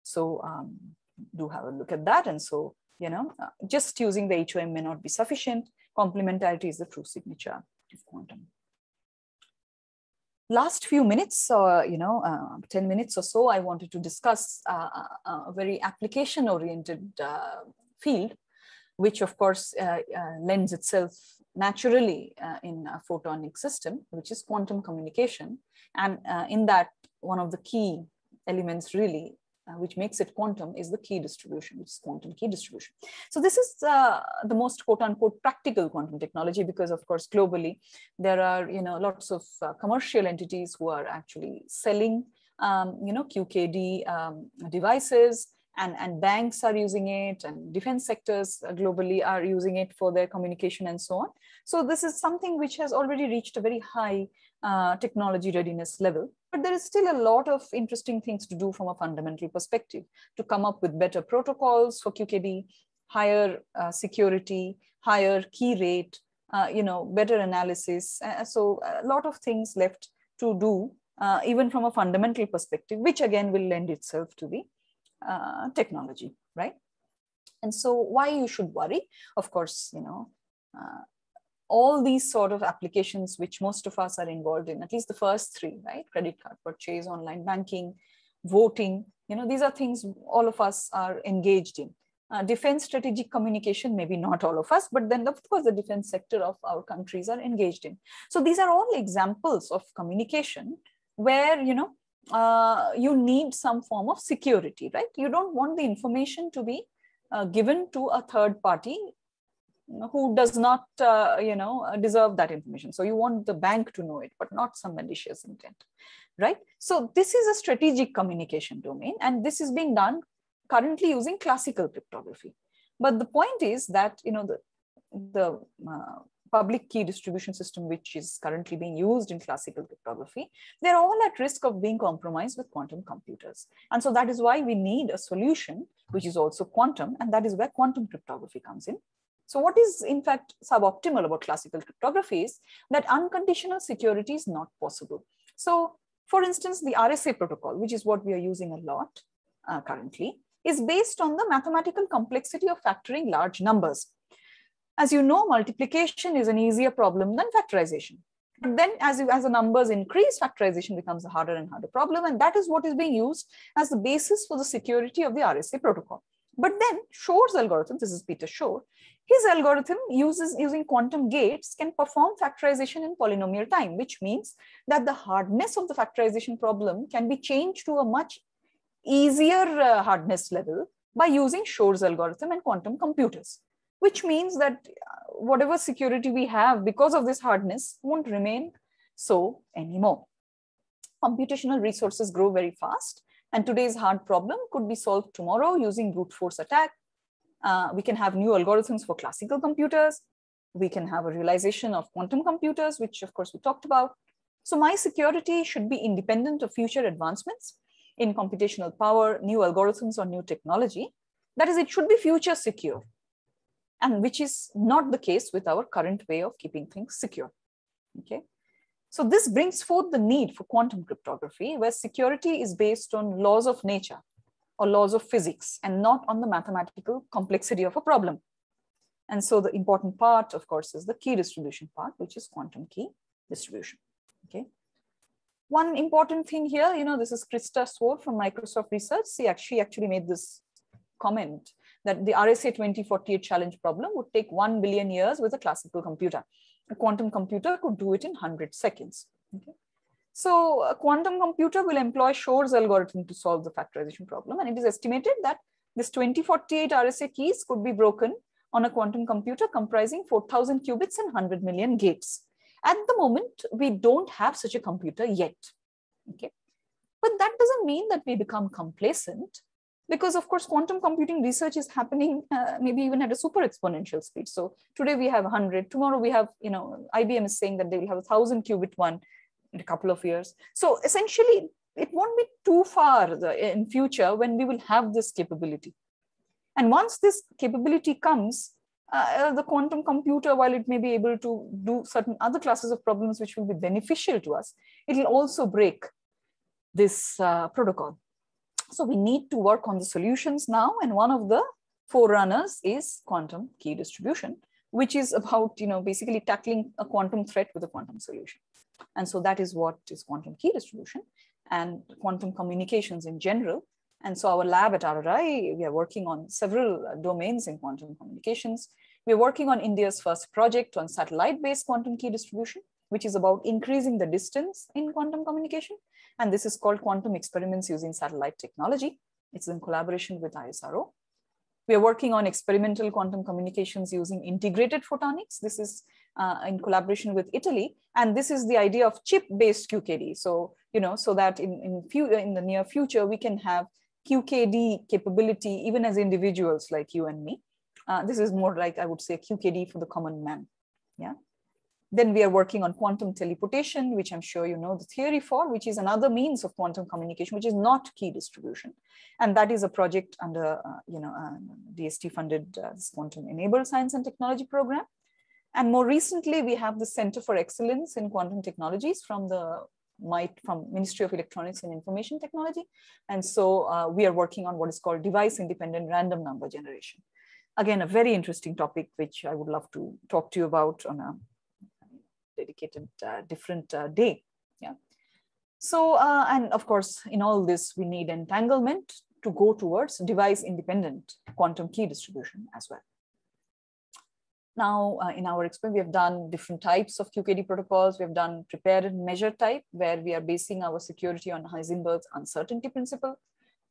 So um, do have a look at that. And so, you know, uh, just using the HOM may not be sufficient. Complementarity is the true signature of quantum last few minutes or uh, you know uh, 10 minutes or so i wanted to discuss uh, uh, uh a very application oriented field which of course lends itself naturally in a photonic system which is quantum communication and in that one of the key elements really uh, which makes it quantum, is the key distribution, which is quantum key distribution. So this is uh, the most quote unquote practical quantum technology because of course, globally, there are you know lots of uh, commercial entities who are actually selling um, you know QKD um, devices and, and banks are using it and defense sectors uh, globally are using it for their communication and so on. So this is something which has already reached a very high uh, technology readiness level but there is still a lot of interesting things to do from a fundamental perspective to come up with better protocols for QKD, higher uh, security, higher key rate, uh, you know, better analysis. Uh, uh so a lot of things left to do, uh, even from a fundamental perspective, which again will lend itself to the uh, technology, right? And so why you should worry, of course, you know, all these sort of applications which most of us are involved in at least the first three right credit card purchase online banking voting you know these are things all of us are engaged in uh, defense strategic communication maybe not all of us but then of course the defense sector of our countries are engaged in so these are all examples of communication where you know uh, you need some form of security right you don't want the information to be uh, given to a third party who does not uh, you know uh, deserve that information so you want the bank to know it but not some malicious intent right so this is a strategic communication domain and this is being done currently using classical cryptography but the point is that you know the the uh, public key distribution system which is currently being used in classical cryptography they're all at risk of being compromised with quantum computers and so that is why we need a solution which is also quantum and that is where quantum cryptography comes in so what is in fact suboptimal about classical cryptography is that unconditional security is not possible. So for instance, the RSA protocol, which is what we are using a lot uh, currently, is based on the mathematical complexity of factoring large numbers. As you know, multiplication is an easier problem than factorization. But then as, as the numbers increase, factorization becomes a harder and harder problem. And that is what is being used as the basis for the security of the RSA protocol. But then Shor's algorithm, this is Peter Shor, his algorithm uses using quantum gates can perform factorization in polynomial time, which means that the hardness of the factorization problem can be changed to a much easier uh, hardness level by using Shor's algorithm and quantum computers, which means that uh, whatever security we have because of this hardness won't remain so anymore. Computational resources grow very fast and today's hard problem could be solved tomorrow using brute force attack uh, we can have new algorithms for classical computers. We can have a realization of quantum computers, which of course we talked about. So my security should be independent of future advancements in computational power, new algorithms or new technology. That is, it should be future secure and which is not the case with our current way of keeping things secure, okay? So this brings forth the need for quantum cryptography where security is based on laws of nature or laws of physics and not on the mathematical complexity of a problem. And so the important part, of course, is the key distribution part, which is quantum key distribution, okay? One important thing here, you know, this is Krista Swore from Microsoft Research. She actually, actually made this comment that the RSA 2048 challenge problem would take 1 billion years with a classical computer. A quantum computer could do it in 100 seconds. Okay? So a quantum computer will employ Shor's algorithm to solve the factorization problem. And it is estimated that this 2048 RSA keys could be broken on a quantum computer comprising 4,000 qubits and 100 million gates. At the moment, we don't have such a computer yet. Okay. But that doesn't mean that we become complacent because of course, quantum computing research is happening uh, maybe even at a super exponential speed. So today we have 100, tomorrow we have, you know, IBM is saying that they will have a thousand qubit one in a couple of years. So essentially, it won't be too far in future when we will have this capability. And once this capability comes, uh, uh, the quantum computer, while it may be able to do certain other classes of problems which will be beneficial to us, it will also break this uh, protocol. So we need to work on the solutions now. And one of the forerunners is quantum key distribution, which is about, you know, basically tackling a quantum threat with a quantum solution. And so that is what is quantum key distribution and quantum communications in general. And so our lab at RRI, we are working on several uh, domains in quantum communications. We're working on India's first project on satellite-based quantum key distribution, which is about increasing the distance in quantum communication. And this is called quantum experiments using satellite technology. It's in collaboration with ISRO. We are working on experimental quantum communications using integrated photonics. This is uh, in collaboration with Italy. And this is the idea of chip-based QKD. So, you know, so that in, in, few, in the near future, we can have QKD capability even as individuals like you and me. Uh, this is more like, I would say, QKD for the common man. Yeah. Then we are working on quantum teleportation, which I'm sure you know the theory for, which is another means of quantum communication, which is not key distribution. And that is a project under, uh, you know, uh, DST funded uh, quantum enabled science and technology program and more recently, we have the Center for Excellence in Quantum Technologies from the from Ministry of Electronics and Information Technology. And so uh, we are working on what is called device independent random number generation. Again, a very interesting topic, which I would love to talk to you about on a dedicated uh, different uh, day. Yeah. So, uh, and of course, in all this, we need entanglement to go towards device independent quantum key distribution as well. Now, uh, in our experiment, we have done different types of QKD protocols. We have done prepared and measure type, where we are basing our security on Heisenberg's uncertainty principle.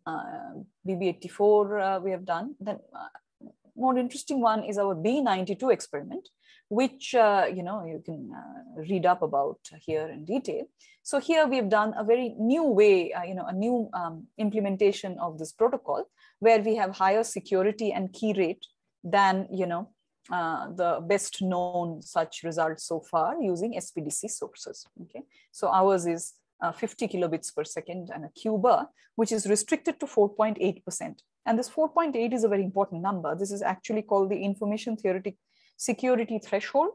Uh, BB84 uh, we have done. Then uh, more interesting one is our B92 experiment, which uh, you know you can uh, read up about here in detail. So here we have done a very new way, you know, a new um, implementation of this protocol, where we have higher security and key rate than you know uh, the best known such results so far using SPDC sources. Okay, so ours is uh, 50 kilobits per second and a Cuba, which is restricted to 4.8%. And this 4.8 is a very important number. This is actually called the information theoretic security threshold.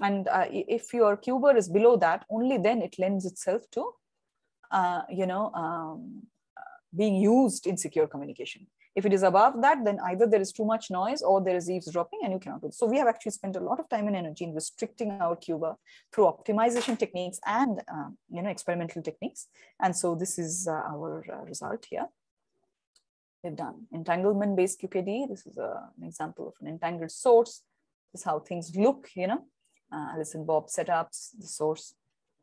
And uh, if your Cuba is below that, only then it lends itself to, uh, you know, um, uh, being used in secure communication. If it is above that, then either there is too much noise or there is eavesdropping and you cannot do it. So we have actually spent a lot of time and energy in restricting our Cuba through optimization techniques and uh, you know experimental techniques. And so this is uh, our uh, result here. We've done entanglement-based QKD. This is uh, an example of an entangled source. This is how things look, you know. Uh, Alice and Bob setups, the source,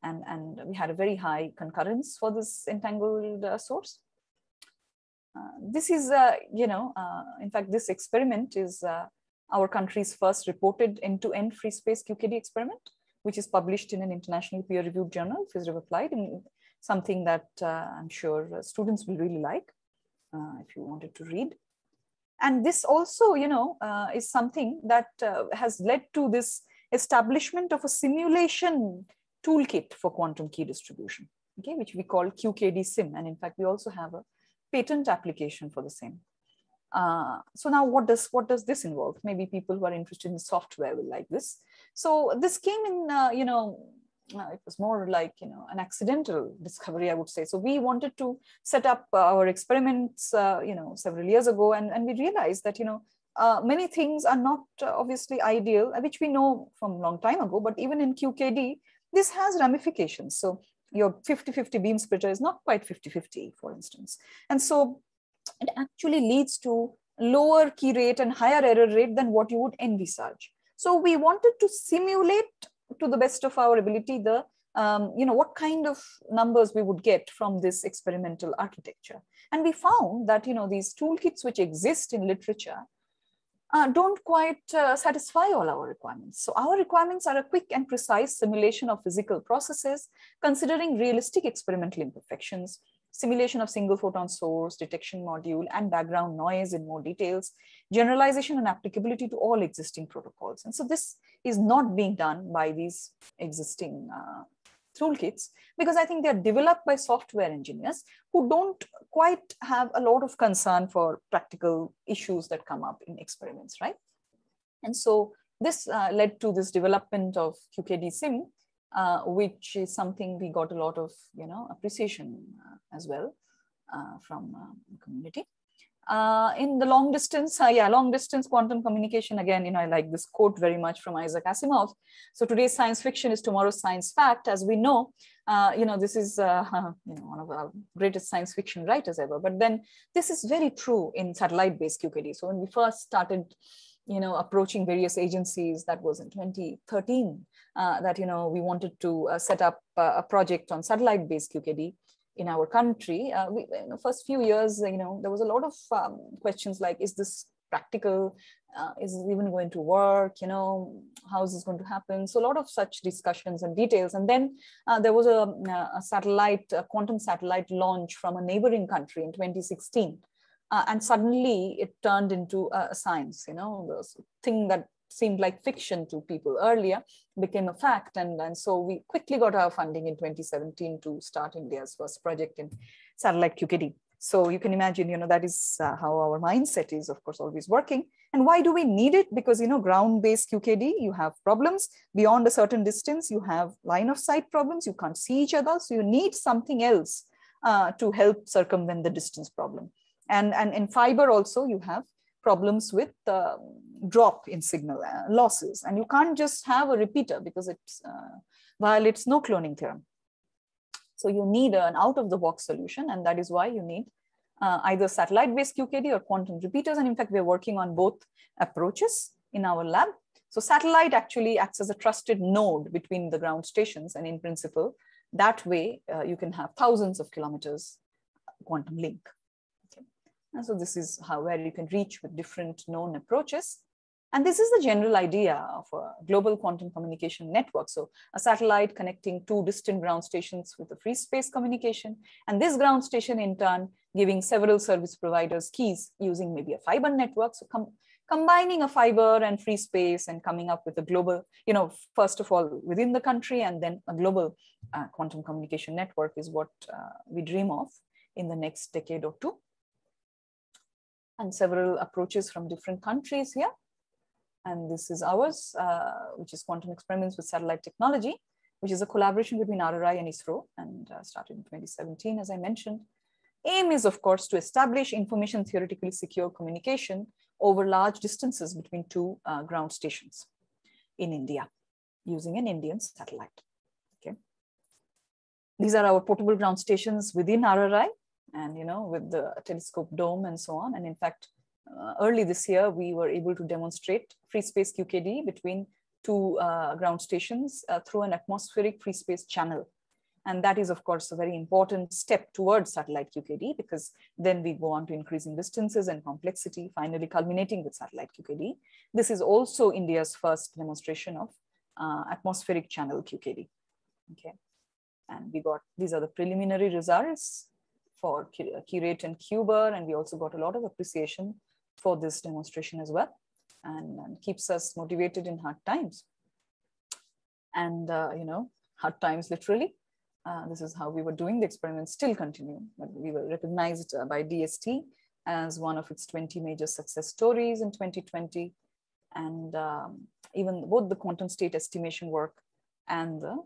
and, and we had a very high concurrence for this entangled uh, source uh, this is, uh, you know, uh, in fact, this experiment is our country's first reported end-to-end -end free space QKD experiment, which is published in an international peer-reviewed journal, Physics Applied, and something that I'm sure students will really like if you wanted to read and this also you know uh, is something that uh, has led to this establishment of a simulation toolkit for quantum key distribution okay which we call qkd sim and in fact we also have a patent application for the same. Uh, so now what does what does this involve? Maybe people who are interested in software will like this. So this came in, uh, you know, uh, it was more like you know an accidental discovery, I would say. So we wanted to set up uh, our experiments, uh, you know, several years ago, and and we realized that you know uh, many things are not uh, obviously ideal, uh, which we know from long time ago, but even in QKD, this has ramifications. So your 50-50 beam splitter is not quite 50-50, for instance. And so it actually leads to lower key rate and higher error rate than what you would envisage. So we wanted to simulate to the best of our ability the um, you know, what kind of numbers we would get from this experimental architecture. And we found that, you know, these toolkits which exist in literature uh, don't quite uh, satisfy all our requirements. So our requirements are a quick and precise simulation of physical processes, considering realistic experimental imperfections, simulation of single photon source, detection module, and background noise in more details, generalization and applicability to all existing protocols. And so this is not being done by these existing uh, toolkits because I think they're developed by software engineers who don't quite have a lot of concern for practical issues that come up in experiments, right? And so this uh, led to this development of QKD SIM, uh, which is something we got a lot of, you know, appreciation uh, as well uh, from uh, the community. Uh, in the long distance, uh, yeah, long distance quantum communication. Again, you know, I like this quote very much from Isaac Asimov. So today's science fiction is tomorrow's science fact, as we know. Uh, you know, this is uh, you know one of our greatest science fiction writers ever. But then this is very true in satellite-based QKD. So when we first started you know approaching various agencies that was in 2013 uh, that you know we wanted to uh, set up uh, a project on satellite based qkd in our country. Uh, we, in the first few years, you know, there was a lot of um, questions like, is this practical? Uh, is it even going to work? You know, how is this going to happen? So a lot of such discussions and details. And then uh, there was a, uh, a satellite, a quantum satellite launch from a neighboring country in 2016. Uh, and suddenly it turned into a, science you know the thing that seemed like fiction to people earlier became a fact. And, and so we quickly got our funding in 2017 to start India's first project in satellite QKD. So you can imagine, you know, that is uh, how our mindset is, of course, always working. And why do we need it? Because, you know, ground-based QKD, you have problems beyond a certain distance, you have line of sight problems, you can't see each other. So you need something else uh, to help circumvent the distance problem. And, and in fiber also, you have problems with uh, drop in signal uh, losses. And you can't just have a repeater because it uh, violates no cloning theorem. So you need an out of the box solution. And that is why you need uh, either satellite-based QKD or quantum repeaters. And in fact, we're working on both approaches in our lab. So satellite actually acts as a trusted node between the ground stations. And in principle, that way uh, you can have thousands of kilometers quantum link. And so this is how where you can reach with different known approaches. And this is the general idea of a global quantum communication network. So a satellite connecting two distant ground stations with a free space communication. And this ground station in turn, giving several service providers keys using maybe a fiber network. So com combining a fiber and free space and coming up with a global, you know, first of all, within the country and then a global uh, quantum communication network is what uh, we dream of in the next decade or two and several approaches from different countries here. And this is ours, uh, which is Quantum Experiments with Satellite Technology, which is a collaboration between RRI and ISRO and uh, started in 2017, as I mentioned. Aim is, of course, to establish information theoretically secure communication over large distances between two uh, ground stations in India using an Indian satellite. Okay. These are our portable ground stations within RRI and you know with the telescope dome and so on and in fact uh, early this year we were able to demonstrate free space qkd between two uh, ground stations uh, through an atmospheric free space channel and that is of course a very important step towards satellite qkd because then we go on to increasing distances and complexity finally culminating with satellite qkd this is also india's first demonstration of uh, atmospheric channel qkd okay and we got these are the preliminary results for Curate and Cuber, and we also got a lot of appreciation for this demonstration as well, and, and keeps us motivated in hard times. And, uh, you know, hard times literally. Uh, this is how we were doing the experiment, still continue, but we were recognized uh, by DST as one of its 20 major success stories in 2020. And um, even both the quantum state estimation work and the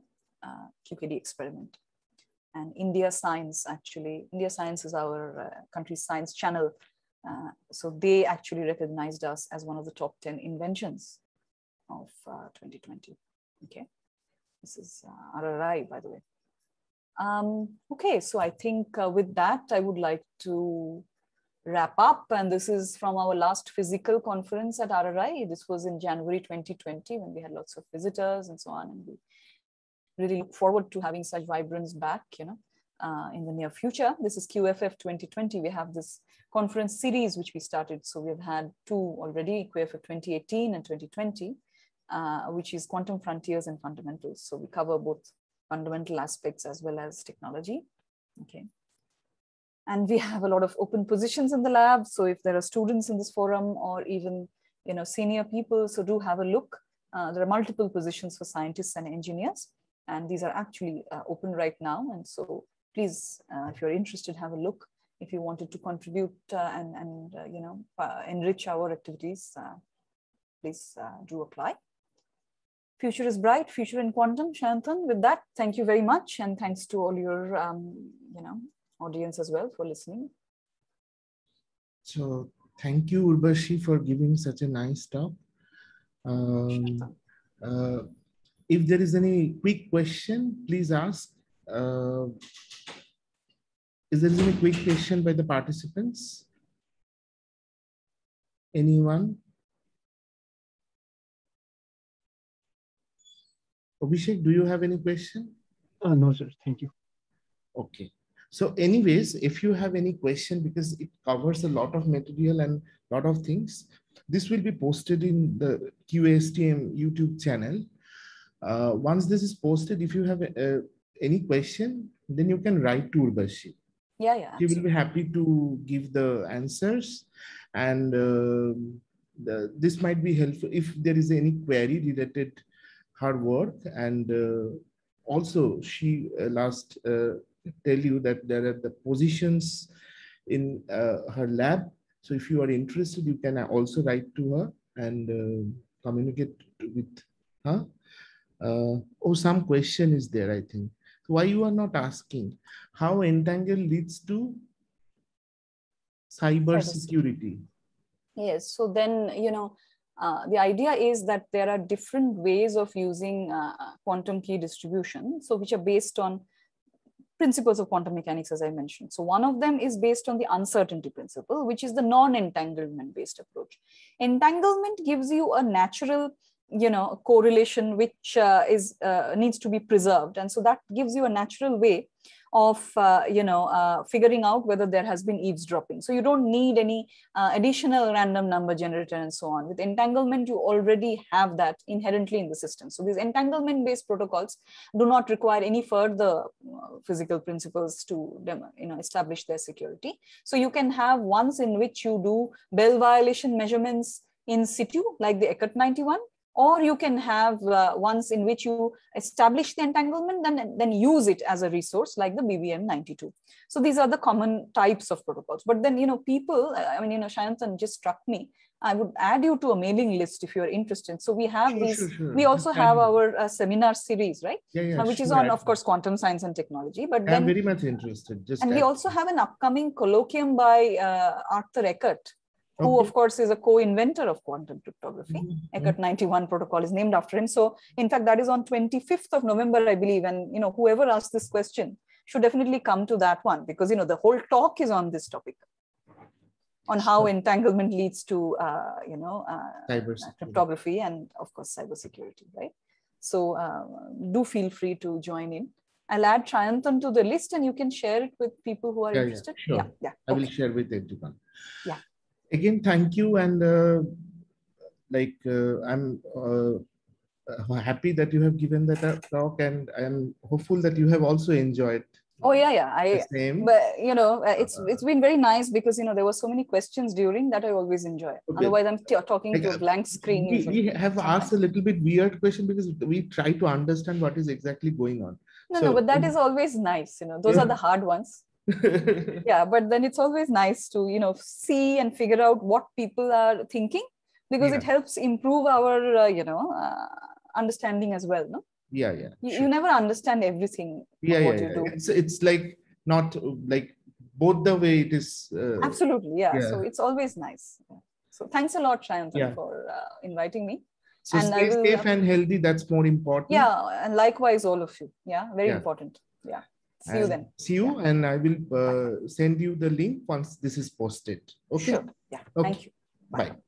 uh, QKD experiment and India Science, actually. India Science is our uh, country's science channel. Uh, so they actually recognized us as one of the top 10 inventions of 2020. Uh, okay, this is RRI, by the way. Um, okay, so I think with that, I would like to wrap up. And this is from our last physical conference at RRI. This was in January 2020 when we had lots of visitors and so on. And we really look forward to having such vibrance back, you know, uh, in the near future. This is QFF 2020. We have this conference series which we started. So we've had two already, QFF 2018 and 2020, uh, which is quantum frontiers and fundamentals. So we cover both fundamental aspects as well as technology. Okay. And we have a lot of open positions in the lab. So if there are students in this forum or even you know senior people, so do have a look. Uh, there are multiple positions for scientists and engineers. And these are actually uh, open right now. And so please, uh, if you're interested, have a look. If you wanted to contribute uh, and, and uh, you know, uh, enrich our activities, please do apply. Future is bright, future in quantum, Shantan. With that, thank you very much. And thanks to all your, um, you know, audience as well for listening. So thank you, Urbashi, for giving such a nice talk. Um, uh, if there is any quick question, please ask. Uh, is there any quick question by the participants? Anyone? Abhishek, do you have any question? Uh, no, sir. Thank you. Okay. So anyways, if you have any question, because it covers a lot of material and lot of things, this will be posted in the QASTM YouTube channel. Uh, once this is posted, if you have a, uh, any question, then you can write to Urvashi. Yeah, yeah. She will be happy to give the answers, and uh, the, this might be helpful if there is any query related her work. And uh, also, she uh, last uh, tell you that there are the positions in her lab. So if you are interested, you can also write to her and communicate with her. Uh, oh, some question is there, I think. Why you are not asking? How entangle leads to cyber security? Yes. So then, you know, uh, the idea is that there are different ways of using uh, quantum key distribution, so which are based on principles of quantum mechanics, as I mentioned. So one of them is based on the uncertainty principle, which is the non-entanglement based approach. Entanglement gives you a natural you know correlation which uh, is uh, needs to be preserved and so that gives you a natural way of uh, you know uh, figuring out whether there has been eavesdropping so you don't need any uh, additional random number generator and so on with entanglement you already have that inherently in the system so these entanglement based protocols do not require any further uh, physical principles to you know establish their security so you can have ones in which you do bell violation measurements in situ like the eckert 91 or you can have uh, ones in which you establish the entanglement then then use it as a resource like the bbm 92 so these are the common types of protocols but then you know people i mean you know shayantan just struck me I would add you to a mailing list if you're interested. So we have sure, these, sure, sure. we also have our uh, seminar series, right? Yeah, yeah, uh, which is on, of course, quantum science and technology. But I'm then, very much interested. Just and we also have an upcoming colloquium by uh, Arthur Eckert okay. who of course is a co-inventor of quantum cryptography. Mm-hmm. mm-hmm. 91 protocol is named after him. So in fact, that is on 25th of November, I believe. And you know, whoever asked this question should definitely come to that one because you know the whole talk is on this topic on how entanglement leads to uh, you know uh, uh cryptography and of course cybersecurity, right? So uh, do feel free to join in. I'll add triathlon to the list and you can share it with people who are yeah, interested. Yeah, sure. yeah, yeah. I will share with everyone. Yeah again, thank you. And uh, like, uh, I'm uh, uh, happy that you have given that talk, and I'm hopeful that you have also enjoyed. Oh yeah, yeah. I same. but you know, uh, it's it's been very nice because you know there were so many questions during that I always enjoy. Okay. Otherwise, I'm t- talking like, to a blank screen. We, we have asked a little bit weird question because we try to understand what is exactly going on. No, so, no, but that is always nice. You know, those yeah. are the hard ones. yeah but then it's always nice to you know see and figure out what people are thinking because yeah. it helps improve our uh, you know uh, understanding as well no yeah yeah you, sure. you never understand everything yeah, yeah, yeah. it's it's like not like both the way it is uh, absolutely yeah. yeah. so it's always nice so thanks a lot Shayantan, for uh, inviting me so and stay will, safe uh, and healthy that's more important yeah and likewise all of you yeah very important yeah See you then. See you, yeah. and I will uh, send you the link once this is posted. Okay. Sure. Yeah. Okay. Thank you. Bye. Bye.